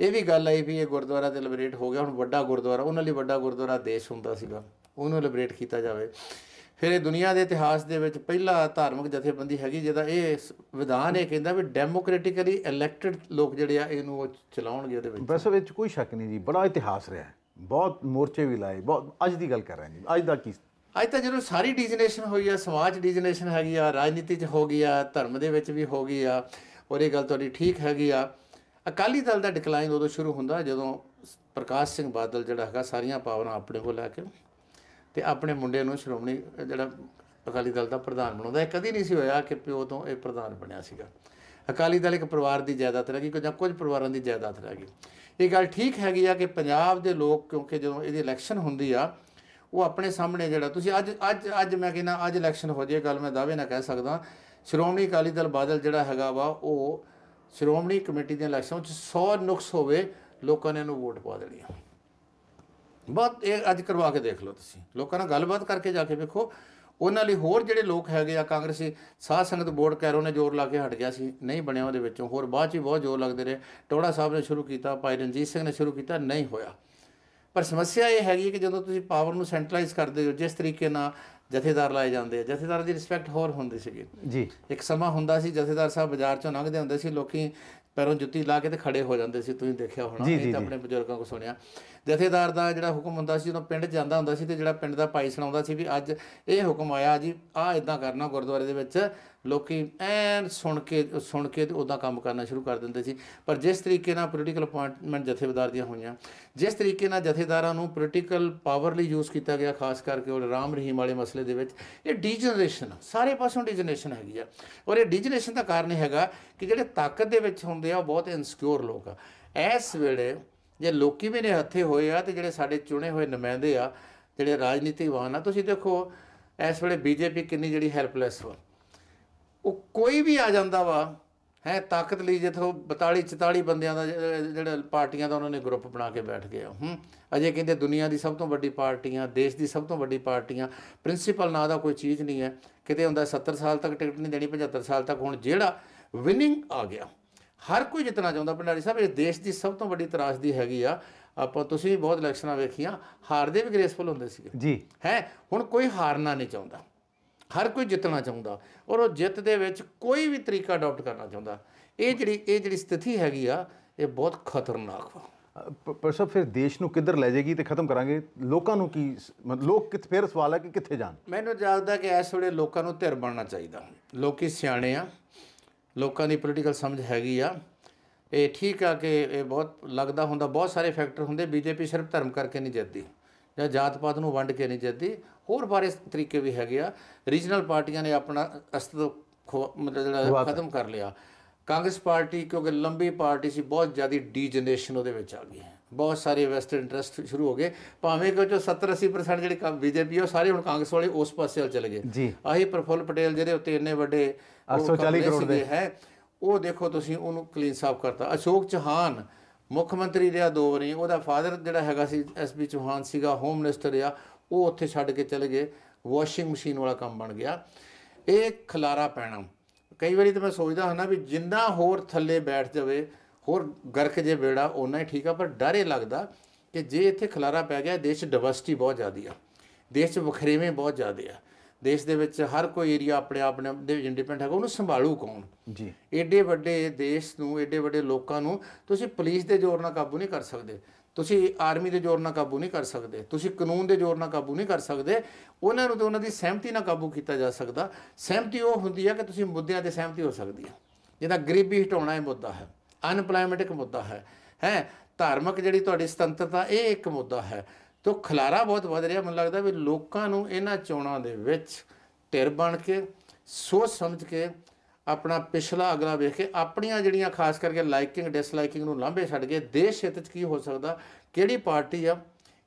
ਇਹ ਵੀ ਗੱਲ ਆਈ ਵੀ ਇਹ ਗੁਰਦੁਆਰਾ ਤੇ ਲਿਬਰੇਟ ਹੋ ਗਿਆ ਹੁਣ ਵੱਡਾ ਗੁਰਦੁਆਰਾ ਉਹਨਾਂ ਲਈ ਵੱਡਾ ਗੁਰਦੁਆਰਾ ਦੇਸ਼ ਹੁੰਦਾ ਸੀਗਾ ਉਹਨੂੰ ਲਿਬਰੇਟ ਕੀਤਾ ਜਾਵੇ ਫਿਰ ਇਹ ਦੁਨੀਆ ਦੇ ਇਤਿਹਾਸ ਦੇ ਵਿੱਚ ਪਹਿਲਾ ਧਾਰਮਿਕ ਜਥੇਬੰਦੀ ਹੈਗੀ ਜਿਹਦਾ ਇਹ ਵਿਧਾਨ ਇਹ ਕਹਿੰਦਾ ਵੀ ਡੈਮੋਕ੍ਰੈਟਿਕਲੀ ਇਲੈਕਟਿਡ ਲੋਕ ਜਿਹੜੇ ਆ ਇਹਨੂੰ ਉਹ ਚਲਾਉਣਗੇ ਉਹਦੇ ਵਿੱਚ ਬਸ ਵਿੱਚ ਕੋਈ ਸ਼ੱਕ ਨਹੀਂ ਜੀ ਬੜਾ ਇਤਿਹਾਸ ਰਿਹਾ ਬਹੁਤ ਮੋਰਚੇ ਵੀ ਲਾਏ ਬਹੁਤ ਅੱਜ ਦੀ ਗੱਲ ਕਰ ਰਹੇ ਹਾਂ ਜੀ ਅੱਜ ਦਾ ਕੀ ਅੱਜ ਤਾਂ ਜਦੋਂ ਸਾਰੀ ਡਿਜਨੇਸ਼ਨ ਹੋਈ ਆ ਸਮਾਜ ਡਿਜਨੇਸ਼ਨ ਹੈਗੀ ਆ ਰਾਜਨੀਤੀ 'ਚ ਹੋ ਗਈ ਆ ਧਰਮ ਦੇ ਵਿੱਚ ਵੀ ਹੋ ਗਈ ਆ ਔਰ ਇਹ ਗੱਲ ਤੁਹਾਡੀ ਠੀਕ ਹੈਗੀ ਆ ਅਕਾਲੀ ਦਲ ਦਾ ਡਿਕਲਾਈਨ ਉਦੋਂ ਸ਼ੁਰੂ ਹੁੰਦਾ ਜਦੋਂ ਪ੍ਰਕਾਸ਼ ਸਿੰਘ ਬਾਦਲ ਜਿਹੜਾ ਹੈਗਾ ਸਾਰੀਆਂ ਪਾਵਰਾਂ ਆਪਣੇ ਕੋਲ ਲੈ ਕੇ ਤੇ ਆਪਣੇ ਮੁੰਡੇ ਨੂੰ ਸ਼੍ਰੋਮਣੀ ਜਿਹੜਾ ਅਕਾਲੀ ਦਲ ਦਾ ਪ੍ਰਧਾਨ ਬਣਾਉਂਦਾ ਇਹ ਕਦੀ ਨਹੀਂ ਸੀ ਹੋਇਆ ਕਿ ਪਿਓ ਤੋਂ ਇਹ ਪ੍ਰਧਾਨ ਬਣਿਆ ਸੀਗਾ ਅਕਾਲੀ ਦਲ ਇੱਕ ਪਰਿਵਾਰ ਦੀ ਜਾਇਦਾਦ ਰਹਿ ਕਿ ਜਾਂ ਕੁਝ ਪਰਿਵਾਰਾਂ ਦੀ ਜਾਇਦਾਦ ਰਹਿ ਗਈ ਇਹ ਗੱਲ ਠੀਕ ਹੈਗੀ ਆ ਕਿ ਪੰਜਾਬ ਦੇ ਲੋਕ ਕਿਉਂਕਿ ਜਦੋਂ ਇਹਦੀ ਇਲੈਕਸ਼ਨ ਹੁੰਦੀ ਆ ਉਹ ਆਪਣੇ ਸਾਹਮਣੇ ਜਿਹੜਾ ਤੁਸੀਂ ਅੱਜ ਅੱਜ ਅੱਜ ਮੈਂ ਕਹਿੰਦਾ ਅੱਜ ਇਲੈਕਸ਼ਨ ਹੋ ਜੇ ਗੱਲ ਮੈਂ ਦਾਅਵੇ ਨਾਲ ਕਹਿ ਸਕਦਾ ਸ਼੍ਰੋਮਣੀ ਅਕਾਲੀ ਦਲ ਬਾਦਲ ਜਿਹੜਾ ਹੈਗਾ ਵਾ ਉਹ ਸ਼੍ਰੋਮਣੀ ਕਮੇਟੀ ਦੇ ਇਲੈਕਸ਼ਨ ਵਿੱਚ 100 ਨੁਕਸ ਹੋਵੇ ਲੋਕਾਂ ਨੇ ਇਹਨੂੰ ਵੋਟ ਪਾ ਦੇਣੀ ਬਹੁਤ ਇਹ ਅੱਜ ਕਰਵਾ ਕੇ ਦੇਖ ਲਓ ਤੁਸੀਂ ਲੋਕਾਂ ਨਾਲ ਗੱਲਬਾਤ ਕਰਕੇ ਜਾ ਕੇ ਵੇਖੋ ਉਹਨਾਂ ਲਈ ਹੋਰ ਜਿਹੜੇ ਲੋਕ ਹੈਗੇ ਆ ਕਾਂਗਰਸੀ ਸਾਧ ਸੰਗਤ ਬੋਰਡ ਕੈਰੋ ਨੇ ਜ਼ੋਰ ਲਾ ਕੇ ਹਟ ਗਿਆ ਸੀ ਨਹੀਂ ਬਣਿਆ ਉਹਦੇ ਵਿੱਚੋਂ ਹੋਰ ਬਾਅਦ ਚ ਬਹੁਤ ਜ਼ੋਰ ਲੱਗਦੇ ਰਹੇ ਟੋੜਾ ਸਾਹਿਬ ਨੇ ਸ਼ੁਰੂ ਕੀਤਾ ਭਾਈ ਰਣਜੀਤ ਸਿੰਘ ਨੇ ਸ਼ੁਰੂ ਕੀਤਾ ਨਹੀਂ ਹੋਇਆ ਪਰ ਸਮੱਸਿਆ ਇਹ ਹੈਗੀ ਕਿ ਜਦੋਂ ਤੁਸੀਂ ਪਾਵਰ ਨੂੰ ਸੈਂਟਰਲਾਈਜ਼ ਕਰਦੇ ਹੋ ਜਿਸ ਤਰੀਕੇ ਨਾਲ ਜਥੇਦਾਰ ਲਾਏ ਜਾਂਦੇ ਆ ਜਥੇਦਾਰ ਦੀ ਰਿਸਪੈਕਟ ਹੋਰ ਹੁੰਦੀ ਸੀਗੀ ਜੀ ਇੱਕ ਸਮਾਂ ਹੁੰਦਾ ਸੀ ਜਥੇਦਾਰ ਸਾਹਿਬ ਬਾਜ਼ਾਰ ਚੋਂ ਲੰਘਦੇ ਹੁੰਦੇ ਸੀ ਲੋਕੀ ਪੈਰੋਂ ਜੁੱਤੀ ਲਾ ਕੇ ਤੇ ਖੜੇ ਹੋ ਜਾਂਦੇ ਸੀ ਤੁਸੀਂ ਦੇਖਿਆ ਹੋਣਾ ਇਹ ਤਾਂ ਆਪਣੇ ਬਜ਼ੁਰਗਾਂ ਕੋ ਸੁਣਿਆ ਜਥੇਦਾਰ ਦਾ ਜਿਹੜਾ ਹੁਕਮ ਹੁੰਦਾ ਸੀ ਜਦੋਂ ਪਿੰਡ ਜਾਂਦਾ ਹੁੰਦਾ ਸੀ ਤੇ ਜਿਹੜਾ ਪਿੰਡ ਦਾ ਪਾਈ ਸੁਣਾਉਂਦਾ ਸੀ ਵੀ ਅੱਜ ਇਹ ਹੁਕਮ ਆਇਆ ਜੀ ਆ ਇਦਾਂ ਕਰਨਾ ਗੁਰਦੁਆਰੇ ਦੇ ਵਿੱਚ ਲੋਕੀ ਐਨ ਸੁਣ ਕੇ ਸੁਣ ਕੇ ਤੇ ਉਦਾਂ ਕੰਮ ਕਰਨਾ ਸ਼ੁਰੂ ਕਰ ਦਿੰਦੇ ਸੀ ਪਰ ਜਿਸ ਤਰੀਕੇ ਨਾਲ ਪੋਲੀਟੀਕਲ ਅਪਾਇੰਟਮੈਂਟ ਜਥੇਦਾਰ ਦੀਆਂ ਹੋਈਆਂ ਜਿਸ ਤਰੀਕੇ ਨਾਲ ਜਥੇਦਾਰਾਂ ਨੂੰ ਪੋਲੀਟੀਕਲ ਪਾਵਰ ਲਈ ਯੂਜ਼ ਕੀਤਾ ਗਿਆ ਖਾਸ ਕਰਕੇ ਉਹ ਰਾਮ ਰਹੀਮ ਵਾਲੇ ਮਸਲੇ ਦੇ ਵਿੱਚ ਇਹ ਡੀਜਨਰੇਸ਼ਨ ਸਾਰੇ ਪਾਸੋਂ ਡੀਜਨਰੇਸ਼ਨ ਹੈਗੀ ਆ ਔਰ ਇਹ ਡੀਜਨਰੇਸ਼ਨ ਦਾ ਕਾਰਨ ਹੈਗਾ ਕਿ ਜਿਹੜੇ ਤਾਕਤ ਦੇ ਵਿੱਚ ਹੁੰਦੇ ਆ ਉਹ ਬਹੁਤ ਇਨਸਿਕਿਉਰ ਲੋਕ ਆ ਇਸ ਵੇਲੇ ਜੇ ਲੋਕੀ ਵੀ ਨੇ ਹੱਥੇ ਹੋਏ ਆ ਤੇ ਜਿਹੜੇ ਸਾਡੇ ਚੁਣੇ ਹੋਏ ਨੁਮਾਇੰਦੇ ਆ ਜਿਹੜੇ ਰਾਜਨੀਤੀਵਾਨ ਆ ਤੁਸੀਂ ਦੇਖੋ ਇਸ ਵੇਲੇ ਬੀਜੇਪੀ ਕਿੰਨੀ ਜਿਹੜੀ ਹੈਲਪਲੈਸ ਵਾ ਉਹ ਕੋਈ ਵੀ ਆ ਜਾਂਦਾ ਵਾ ਹੈ ਤਾਕਤ ਲਈ ਜਿੱਥੋਂ 42 44 ਬੰਦਿਆਂ ਦਾ ਜਿਹੜਾ ਪਾਰਟੀਆਂ ਦਾ ਉਹਨਾਂ ਨੇ ਗਰੁੱਪ ਬਣਾ ਕੇ ਬੈਠ ਗਏ ਹੂੰ ਅਜੇ ਕਹਿੰਦੇ ਦੁਨੀਆ ਦੀ ਸਭ ਤੋਂ ਵੱਡੀ ਪਾਰਟੀਆਂ ਦੇਸ਼ ਦੀ ਸਭ ਤੋਂ ਵੱਡੀ ਪਾਰਟੀਆਂ ਪ੍ਰਿੰਸੀਪਲ ਨਾਂ ਦਾ ਕੋਈ ਚੀਜ਼ ਨਹੀਂ ਹੈ ਕਿਤੇ ਹੁੰਦਾ 70 ਸਾਲ ਤੱਕ ਟਿਕਟ ਨਹੀਂ ਦੇਣੀ 75 ਸਾਲ ਤੱਕ ਹੁਣ ਜਿਹੜਾ ਵਿਨਿੰਗ ਆ ਗਿਆ ਹਰ ਕੋਈ ਜਿੱਤਣਾ ਚਾਹੁੰਦਾ ਭੰਡਾਰੀ ਸਾਹਿਬ ਇਹ ਦੇਸ਼ ਦੀ ਸਭ ਤੋਂ ਵੱਡੀ ਤਰਾਸਦੀ ਹੈਗੀ ਆ ਆਪਾਂ ਤੁਸੀਂ ਵੀ ਬਹੁਤ ਇਲੈਕਸ਼ਨਾਂ ਵੇਖੀਆਂ ਹਾਰਦੇ ਵੀ ਗ੍ਰੇਸਫੁਲ ਹੁੰਦੇ ਸੀਗੇ ਜੀ ਹੈ ਹੁਣ ਕੋਈ ਹਾਰਨਾ ਨਹੀਂ ਚਾਹੁੰਦਾ ਹਰ ਕੋਈ ਜਿੱਤਣਾ ਚਾਹੁੰਦਾ ਔਰ ਉਹ ਜਿੱਤ ਦੇ ਵਿੱਚ ਕੋਈ ਵੀ ਤਰੀਕਾ ਅਡਾਪਟ ਕਰਨਾ ਚਾਹੁੰਦਾ ਇਹ ਜਿਹੜੀ ਇਹ ਜਿਹੜੀ ਸਥਿਤੀ ਹੈਗੀ ਆ ਇਹ ਬਹੁਤ ਖਤਰਨਾਕ ਵਾ ਪਰ ਸਭ ਫਿਰ ਦੇਸ਼ ਨੂੰ ਕਿੱਧਰ ਲੈ ਜਾਏਗੀ ਤੇ ਖਤਮ ਕਰਾਂਗੇ ਲੋਕਾਂ ਨੂੰ ਕੀ ਲੋਕ ਕਿੱਥੇ ਫਿਰ ਸਵਾਲ ਹੈ ਕਿ ਕਿੱਥੇ ਜਾਣ ਮੈਨੂੰ ਜਾਗਦਾ ਕਿ ਐਸ ਵੇਲੇ ਲੋਕਾਂ ਨੂੰ ਧਿਰ ਬਣਨਾ ਚਾਹੀਦਾ ਲੋਕੀ ਸਿਆਣੇ ਆ ਲੋਕਾਂ ਦੀ ਪੋਲੀਟੀਕਲ ਸਮਝ ਹੈਗੀ ਆ ਇਹ ਠੀਕ ਆ ਕਿ ਇਹ ਬਹੁਤ ਲੱਗਦਾ ਹੁੰਦਾ ਬਹੁਤ ਸਾਰੇ ਫੈਕਟਰ ਹੁੰਦੇ ਬੀਜੇਪੀ ਸਿਰਫ ਧਰਮ ਕਰਕੇ ਨਹੀਂ ਜਿੱਤਦੀ ਜਾਂ ਜਾਤ ਪਾਤ ਨੂੰ ਵੰਡ ਕੇ ਨਹੀਂ ਜਿੱਤਦੀ ਹੋਰ ਬਾਰੇ ਤਰੀਕੇ ਵੀ ਹੈਗੇ ਆ ਰੀਜਨਲ ਪਾਰਟੀਆਂ ਨੇ ਆਪਣਾ ਅਸਤਿਤਵ ਮਤਲਬ ਜਿਹੜਾ ਖਤਮ ਕਰ ਲਿਆ ਕਾਂਗਰਸ ਪਾਰਟੀ ਕਿਉਂਕਿ ਲੰਬੀ ਪਾਰਟੀ ਸੀ ਬਹੁਤ ਜ਼ਿਆਦਾ ਡੀਜਨਰੇਸ਼ਨ ਉਹਦੇ ਵਿੱਚ ਆ ਗਈ ਬਹੁਤ ਸਾਰੇ ਵੈਸਟਰਨ ਇੰਟਰਸਟ ਸ਼ੁਰੂ ਹੋ ਗਏ ਭਾਵੇਂ ਕਿ ਜੋ 70 80% ਜਿਹੜੇ ਕੰਮ ਬੀਜੇਪੀ ਉਹ ਸਾਰੇ ਹੁਣ ਕਾਂਗਰਸ ਵਾਲੇ ਉਸ ਪਾਸੇ ਵੱਲ ਚਲੇ ਗਏ ਆਹੀ ਪ੍ਰਫੁੱਲ ਪਟੇਲ ਜਿਹਦੇ ਉੱਤੇ ਇੰਨੇ ਵੱਡੇ 840 ਕਰੋੜ ਦੇ ਹੈ ਉਹ ਦੇਖੋ ਤੁਸੀਂ ਉਹਨੂੰ ਕਲੀਨ ਸਾਫ ਕਰਤਾ ਅਸ਼ੋਕ ਚੌਹਾਨ ਮੁੱਖ ਮੰਤਰੀ ਰਿਆ ਦੋ ਵਾਰੀ ਉਹਦਾ ਫਾਦਰ ਜਿਹੜਾ ਹੈਗਾ ਸੀ ਐਸਬੀ ਚੌਹਾਨ ਸੀਗਾ ਹੋਮ ਮਿਨਿਸਟਰ ਰਿਆ ਉਹ ਉੱਥੇ ਛੱਡ ਕੇ ਚਲੇ ਗਏ ਵਾਸ਼ਿੰਗ ਮਸ਼ੀਨ ਵਾਲਾ ਕੰਮ ਬਣ ਗਿਆ ਇਹ ਖਲਾਰਾ ਪੈਣਾ ਕਈ ਵਾਰੀ ਤਾਂ ਮੈਂ ਸੋਚਦਾ ਹਾਂ ਨਾ ਵੀ ਜਿੰਨਾ ਹੋਰ ਥੱਲੇ ਬੈਠ ਜਾਵੇ ਹੋਰ ਗਰਕ ਜੇ ਬੇੜਾ ਉਹਨਾਂ ਹੀ ਠੀਕ ਆ ਪਰ ਡਰੇ ਲੱਗਦਾ ਕਿ ਜੇ ਇੱਥੇ ਖਲਾਰਾ ਪੈ ਗਿਆ ਦੇਸ਼ ਡਿਵਰਸਿਟੀ ਬਹੁਤ ਜ਼ਿਆਦੀ ਆ ਦੇਸ਼ 'ਚ ਵਖਰੇਵੇਂ ਬਹੁਤ ਜ਼ਿਆਦੇ ਆ ਦੇਸ਼ ਦੇ ਵਿੱਚ ਹਰ ਕੋਈ ਏਰੀਆ ਆਪਣੇ ਆਪ ਦੇ ਇੰਡੀਪੈਂਡੈਂਟ ਹੈਗਾ ਉਹਨੂੰ ਸੰਭਾਲੂ ਕੌਣ ਜੀ ਏਡੇ ਵੱਡੇ ਦੇਸ਼ ਨੂੰ ਏਡੇ ਵੱਡੇ ਲੋਕਾਂ ਨੂੰ ਤੁਸੀਂ ਪੁਲਿਸ ਦੇ ਜ਼ੋਰ ਨਾਲ ਕਾਬੂ ਨਹੀਂ ਕਰ ਸਕਦੇ ਤੁਸੀਂ ਆਰਮੀ ਦੇ ਜ਼ੋਰ ਨਾਲ ਕਾਬੂ ਨਹੀਂ ਕਰ ਸਕਦੇ ਤੁਸੀਂ ਕਾਨੂੰਨ ਦੇ ਜ਼ੋਰ ਨਾਲ ਕਾਬੂ ਨਹੀਂ ਕਰ ਸਕਦੇ ਉਹਨਾਂ ਨੂੰ ਤੇ ਉਹਨਾਂ ਦੀ ਸਹਿਮਤੀ ਨਾਲ ਕਾਬੂ ਕੀਤਾ ਜਾ ਸਕਦਾ ਸਹਿਮਤੀ ਉਹ ਹੁੰਦੀ ਹੈ ਕਿ ਤੁਸੀਂ ਮੁੱਦਿਆਂ ਤੇ ਸਹਿਮਤੀ ਹੋ ਸਕਦੀ ਹੈ ਜਿਹਦਾ ਗਰੀਬੀ ਹਟਾਉਣਾ ਇਹ ਮੁੱਦਾ ਹੈ ਅਨਪਲਾਇਮੈਂਟ ਇੱਕ ਮੁੱਦਾ ਹੈ ਹੈ ਧਾਰਮਿਕ ਜਿਹੜੀ ਤੁਹਾਡੀ ਸੁਤੰਤਰਤਾ ਇਹ ਇੱਕ ਮੁੱਦਾ ਹੈ ਤੋ ਖਲਾਰਾ ਬਹੁਤ ਵੱਧ ਰਿਹਾ ਮੈਨੂੰ ਲੱਗਦਾ ਵੀ ਲੋਕਾਂ ਨੂੰ ਇਹਨਾਂ ਚੋਣਾਂ ਦੇ ਵਿੱਚ ਟਿਰ ਬਣ ਕੇ ਸੋਚ ਸਮਝ ਕੇ ਆਪਣਾ ਪਿਛਲਾ ਅਗਲਾ ਵੇਖ ਕੇ ਆਪਣੀਆਂ ਜਿਹੜੀਆਂ ਖਾਸ ਕਰਕੇ ਲਾਈਕਿੰਗ ਡਿਸਲਾਈਕਿੰਗ ਨੂੰ ਲਾਂਭੇ ਛੱਡ ਕੇ ਦੇਸ਼ ਹਿੱਤ 'ਚ ਕੀ ਹੋ ਸਕਦਾ ਕਿਹੜੀ ਪਾਰਟੀ ਆ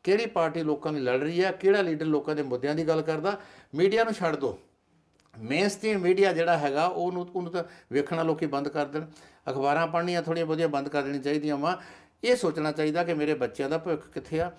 ਕਿਹੜੀ ਪਾਰਟੀ ਲੋਕਾਂ ਦੀ ਲੜ ਰਹੀ ਆ ਕਿਹੜਾ ਲੀਡਰ ਲੋਕਾਂ ਦੇ ਮੁੱਦਿਆਂ ਦੀ ਗੱਲ ਕਰਦਾ ਮੀਡੀਆ ਨੂੰ ਛੱਡ ਦਿਓ ਮੇਨਸਟ੍ਰੀਮ ਮੀਡੀਆ ਜਿਹੜਾ ਹੈਗਾ ਉਹਨੂੰ ਉਹਨੂੰ ਤਾਂ ਵੇਖਣਾ ਲੋਕੀ ਬੰਦ ਕਰ ਦੇਣ ਅਖਬਾਰਾਂ ਪੜ੍ਹਨੀਆਂ ਥੋੜੀਆਂ ਬੋਧੀਆਂ ਬੰਦ ਕਰ ਦੇਣੀ ਚਾਹੀਦੀਆਂ ਵਾ ਇਹ ਸੋਚਣਾ ਚਾਹੀਦਾ ਕਿ ਮੇਰੇ ਬੱਚਿਆਂ ਦਾ ਭਵਿੱਖ ਕਿੱਥੇ ਆ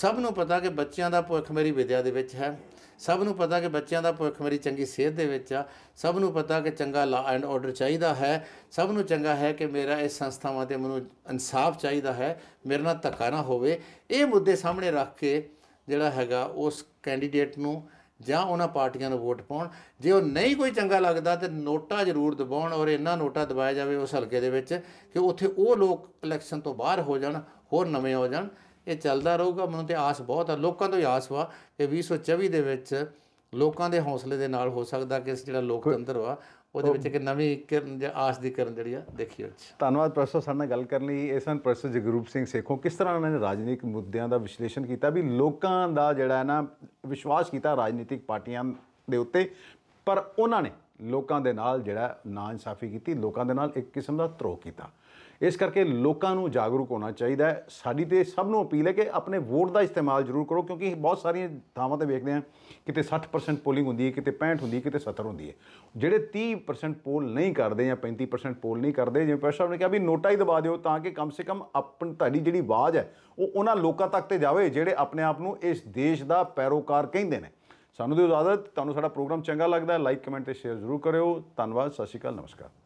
ਸਭ ਨੂੰ ਪਤਾ ਕਿ ਬੱਚਿਆਂ ਦਾ ਭਵਿੱਖ ਮੇਰੀ ਵਿਦਿਆ ਦੇ ਵਿੱਚ ਹੈ ਸਭ ਨੂੰ ਪਤਾ ਕਿ ਬੱਚਿਆਂ ਦਾ ਭਵਿੱਖ ਮੇਰੀ ਚੰਗੀ ਸਿਹਤ ਦੇ ਵਿੱਚ ਆ ਸਭ ਨੂੰ ਪਤਾ ਕਿ ਚੰਗਾ ਲਾ ਐਂਡ ਆਰਡਰ ਚਾਹੀਦਾ ਹੈ ਸਭ ਨੂੰ ਚੰਗਾ ਹੈ ਕਿ ਮੇਰਾ ਇਸ ਸੰਸਥਾਵਾਂ ਤੇ ਮੈਨੂੰ ਇਨਸਾਫ ਚਾਹੀਦਾ ਹੈ ਮੇਰੇ ਨਾਲ ਧੱਕਾ ਨਾ ਹੋਵੇ ਇਹ ਮੁੱਦੇ ਸਾਹਮਣੇ ਰੱਖ ਕੇ ਜਿਹੜਾ ਹੈਗਾ ਉਸ ਕੈਂਡੀਡੇਟ ਨੂੰ ਜਾਂ ਉਹਨਾਂ ਪਾਰਟੀਆਂ ਨੂੰ ਵੋਟ ਪਾਉਣ ਜੇ ਉਹ ਨਹੀਂ ਕੋਈ ਚੰਗਾ ਲੱਗਦਾ ਤੇ ਨੋਟਾ ਜ਼ਰੂਰ ਦਬਾਉਣ ਔਰ ਇਹਨਾਂ ਨੋਟਾ ਦਬਾਇਆ ਜਾਵੇ ਉਸ ਹਲਕੇ ਦੇ ਵਿੱਚ ਕਿ ਉੱਥੇ ਉਹ ਲੋਕ ਇਲੈਕਸ਼ਨ ਤੋਂ ਬਾਹਰ ਹੋ ਜਾਣ ਹੋਰ ਨਵੇਂ ਹੋ ਜਾਣ ਇਹ ਚੱਲਦਾ ਰਹੂਗਾ ਮੈਨੂੰ ਤੇ ਆਸ ਬਹੁਤ ਆ ਲੋਕਾਂ ਤੋਂ ਹੀ ਆਸ ਵਾ ਕਿ 2024 ਦੇ ਵਿੱਚ ਲੋਕਾਂ ਦੇ ਹੌਸਲੇ ਦੇ ਨਾਲ ਹੋ ਸਕਦਾ ਕਿ ਜਿਹੜਾ ਲੋਕਤੰਤਰ ਵਾ ਉਹਦੇ ਵਿੱਚ ਕਿੰਨਾ ਨਵੀਂ ਕਿਰਨ ਜਾਂ ਆਸ ਦੀ ਕਿਰਨ ਜਿਹੜੀ ਆ ਦੇਖੀ ਉਹ ਧੰਨਵਾਦ ਪ੍ਰੋਫੈਸਰ ਸਾਡੇ ਨਾਲ ਗੱਲ ਕਰਨ ਲਈ ਇਸ ਹਨ ਪ੍ਰੋਫੈਸਰ ਜਗਰੂਪ ਸਿੰਘ ਸੇਖੋਂ ਕਿਸ ਤਰ੍ਹਾਂ ਉਹਨਾਂ ਨੇ ਰਾਜਨੀਤਿਕ ਮੁੱਦਿਆਂ ਦਾ ਵਿਸ਼ਲੇਸ਼ਣ ਕੀਤਾ ਵੀ ਲੋਕਾਂ ਦਾ ਜਿਹੜਾ ਹੈ ਨਾ ਵਿਸ਼ਵਾਸ ਕੀਤਾ ਰਾਜਨੀਤਿਕ ਪਾਰਟੀਆਂ ਦੇ ਉੱਤੇ ਪਰ ਉਹਨਾਂ ਨੇ ਲੋਕਾਂ ਦੇ ਨਾਲ ਜਿਹੜਾ ਇਨਸਾਫੀ ਕੀਤੀ ਲੋਕਾਂ ਦੇ ਨਾਲ ਇੱਕ ਕਿਸਮ ਦਾ ਧਰੋਹ ਕੀਤਾ ਇਸ ਕਰਕੇ ਲੋਕਾਂ ਨੂੰ ਜਾਗਰੂਕ ਹੋਣਾ ਚਾਹੀਦਾ ਹੈ ਸਾਡੀ ਤੇ ਸਭ ਨੂੰ ਅਪੀਲ ਹੈ ਕਿ ਆਪਣੇ ਵੋਟ ਦਾ ਇਸਤੇਮਾਲ ਜ਼ਰੂਰ ਕਰੋ ਕਿਉਂਕਿ ਬਹੁਤ ਸਾਰੀਆਂ ਥਾਵਾਂ ਤੇ ਵੇਖਦੇ ਆ ਕਿਤੇ 60% ਪੋਲਿੰਗ ਹੁੰਦੀ ਹੈ ਕਿਤੇ 65 ਹੁੰਦੀ ਹੈ ਕਿਤੇ 70 ਹੁੰਦੀ ਹੈ ਜਿਹੜੇ 30% ਪੋਲ ਨਹੀਂ ਕਰਦੇ ਜਾਂ 35% ਪੋਲ ਨਹੀਂ ਕਰਦੇ ਜਿਵੇਂ ਪ੍ਰਸ਼ਾਸਨ ਨੇ ਕਿਹਾ ਵੀ ਨੋਟਾ ਹੀ ਦਬਾ ਦਿਓ ਤਾਂ ਕਿ ਕਮ ਸੇ ਕਮ ਆਪਣ ਤੁਹਾਡੀ ਜਿਹੜੀ ਆਵਾਜ਼ ਹੈ ਉਹ ਉਹਨਾਂ ਲੋਕਾਂ ਤੱਕ ਤੇ ਜਾਵੇ ਜਿਹੜੇ ਆਪਣੇ ਆਪ ਨੂੰ ਇਸ ਦੇਸ਼ ਦਾ ਪੈਰੋਕਾਰ ਕਹਿੰਦੇ ਨੇ ਸਾਨੂੰ ਦਿਓ ਇਜਾਜ਼ਤ ਤੁਹਾਨੂੰ ਸਾਡਾ ਪ੍ਰੋਗਰਾਮ ਚੰਗਾ ਲੱਗਦਾ ਹੈ ਲਾਈਕ ਕਮੈਂਟ ਤੇ ਸ਼ੇਅਰ ਜ਼ਰੂਰ ਕਰਿਓ ਧੰਨਵਾਦ ਸਤਿ ਸ਼੍ਰੀ ਅਕਾਲ ਨਮਸਕਾਰ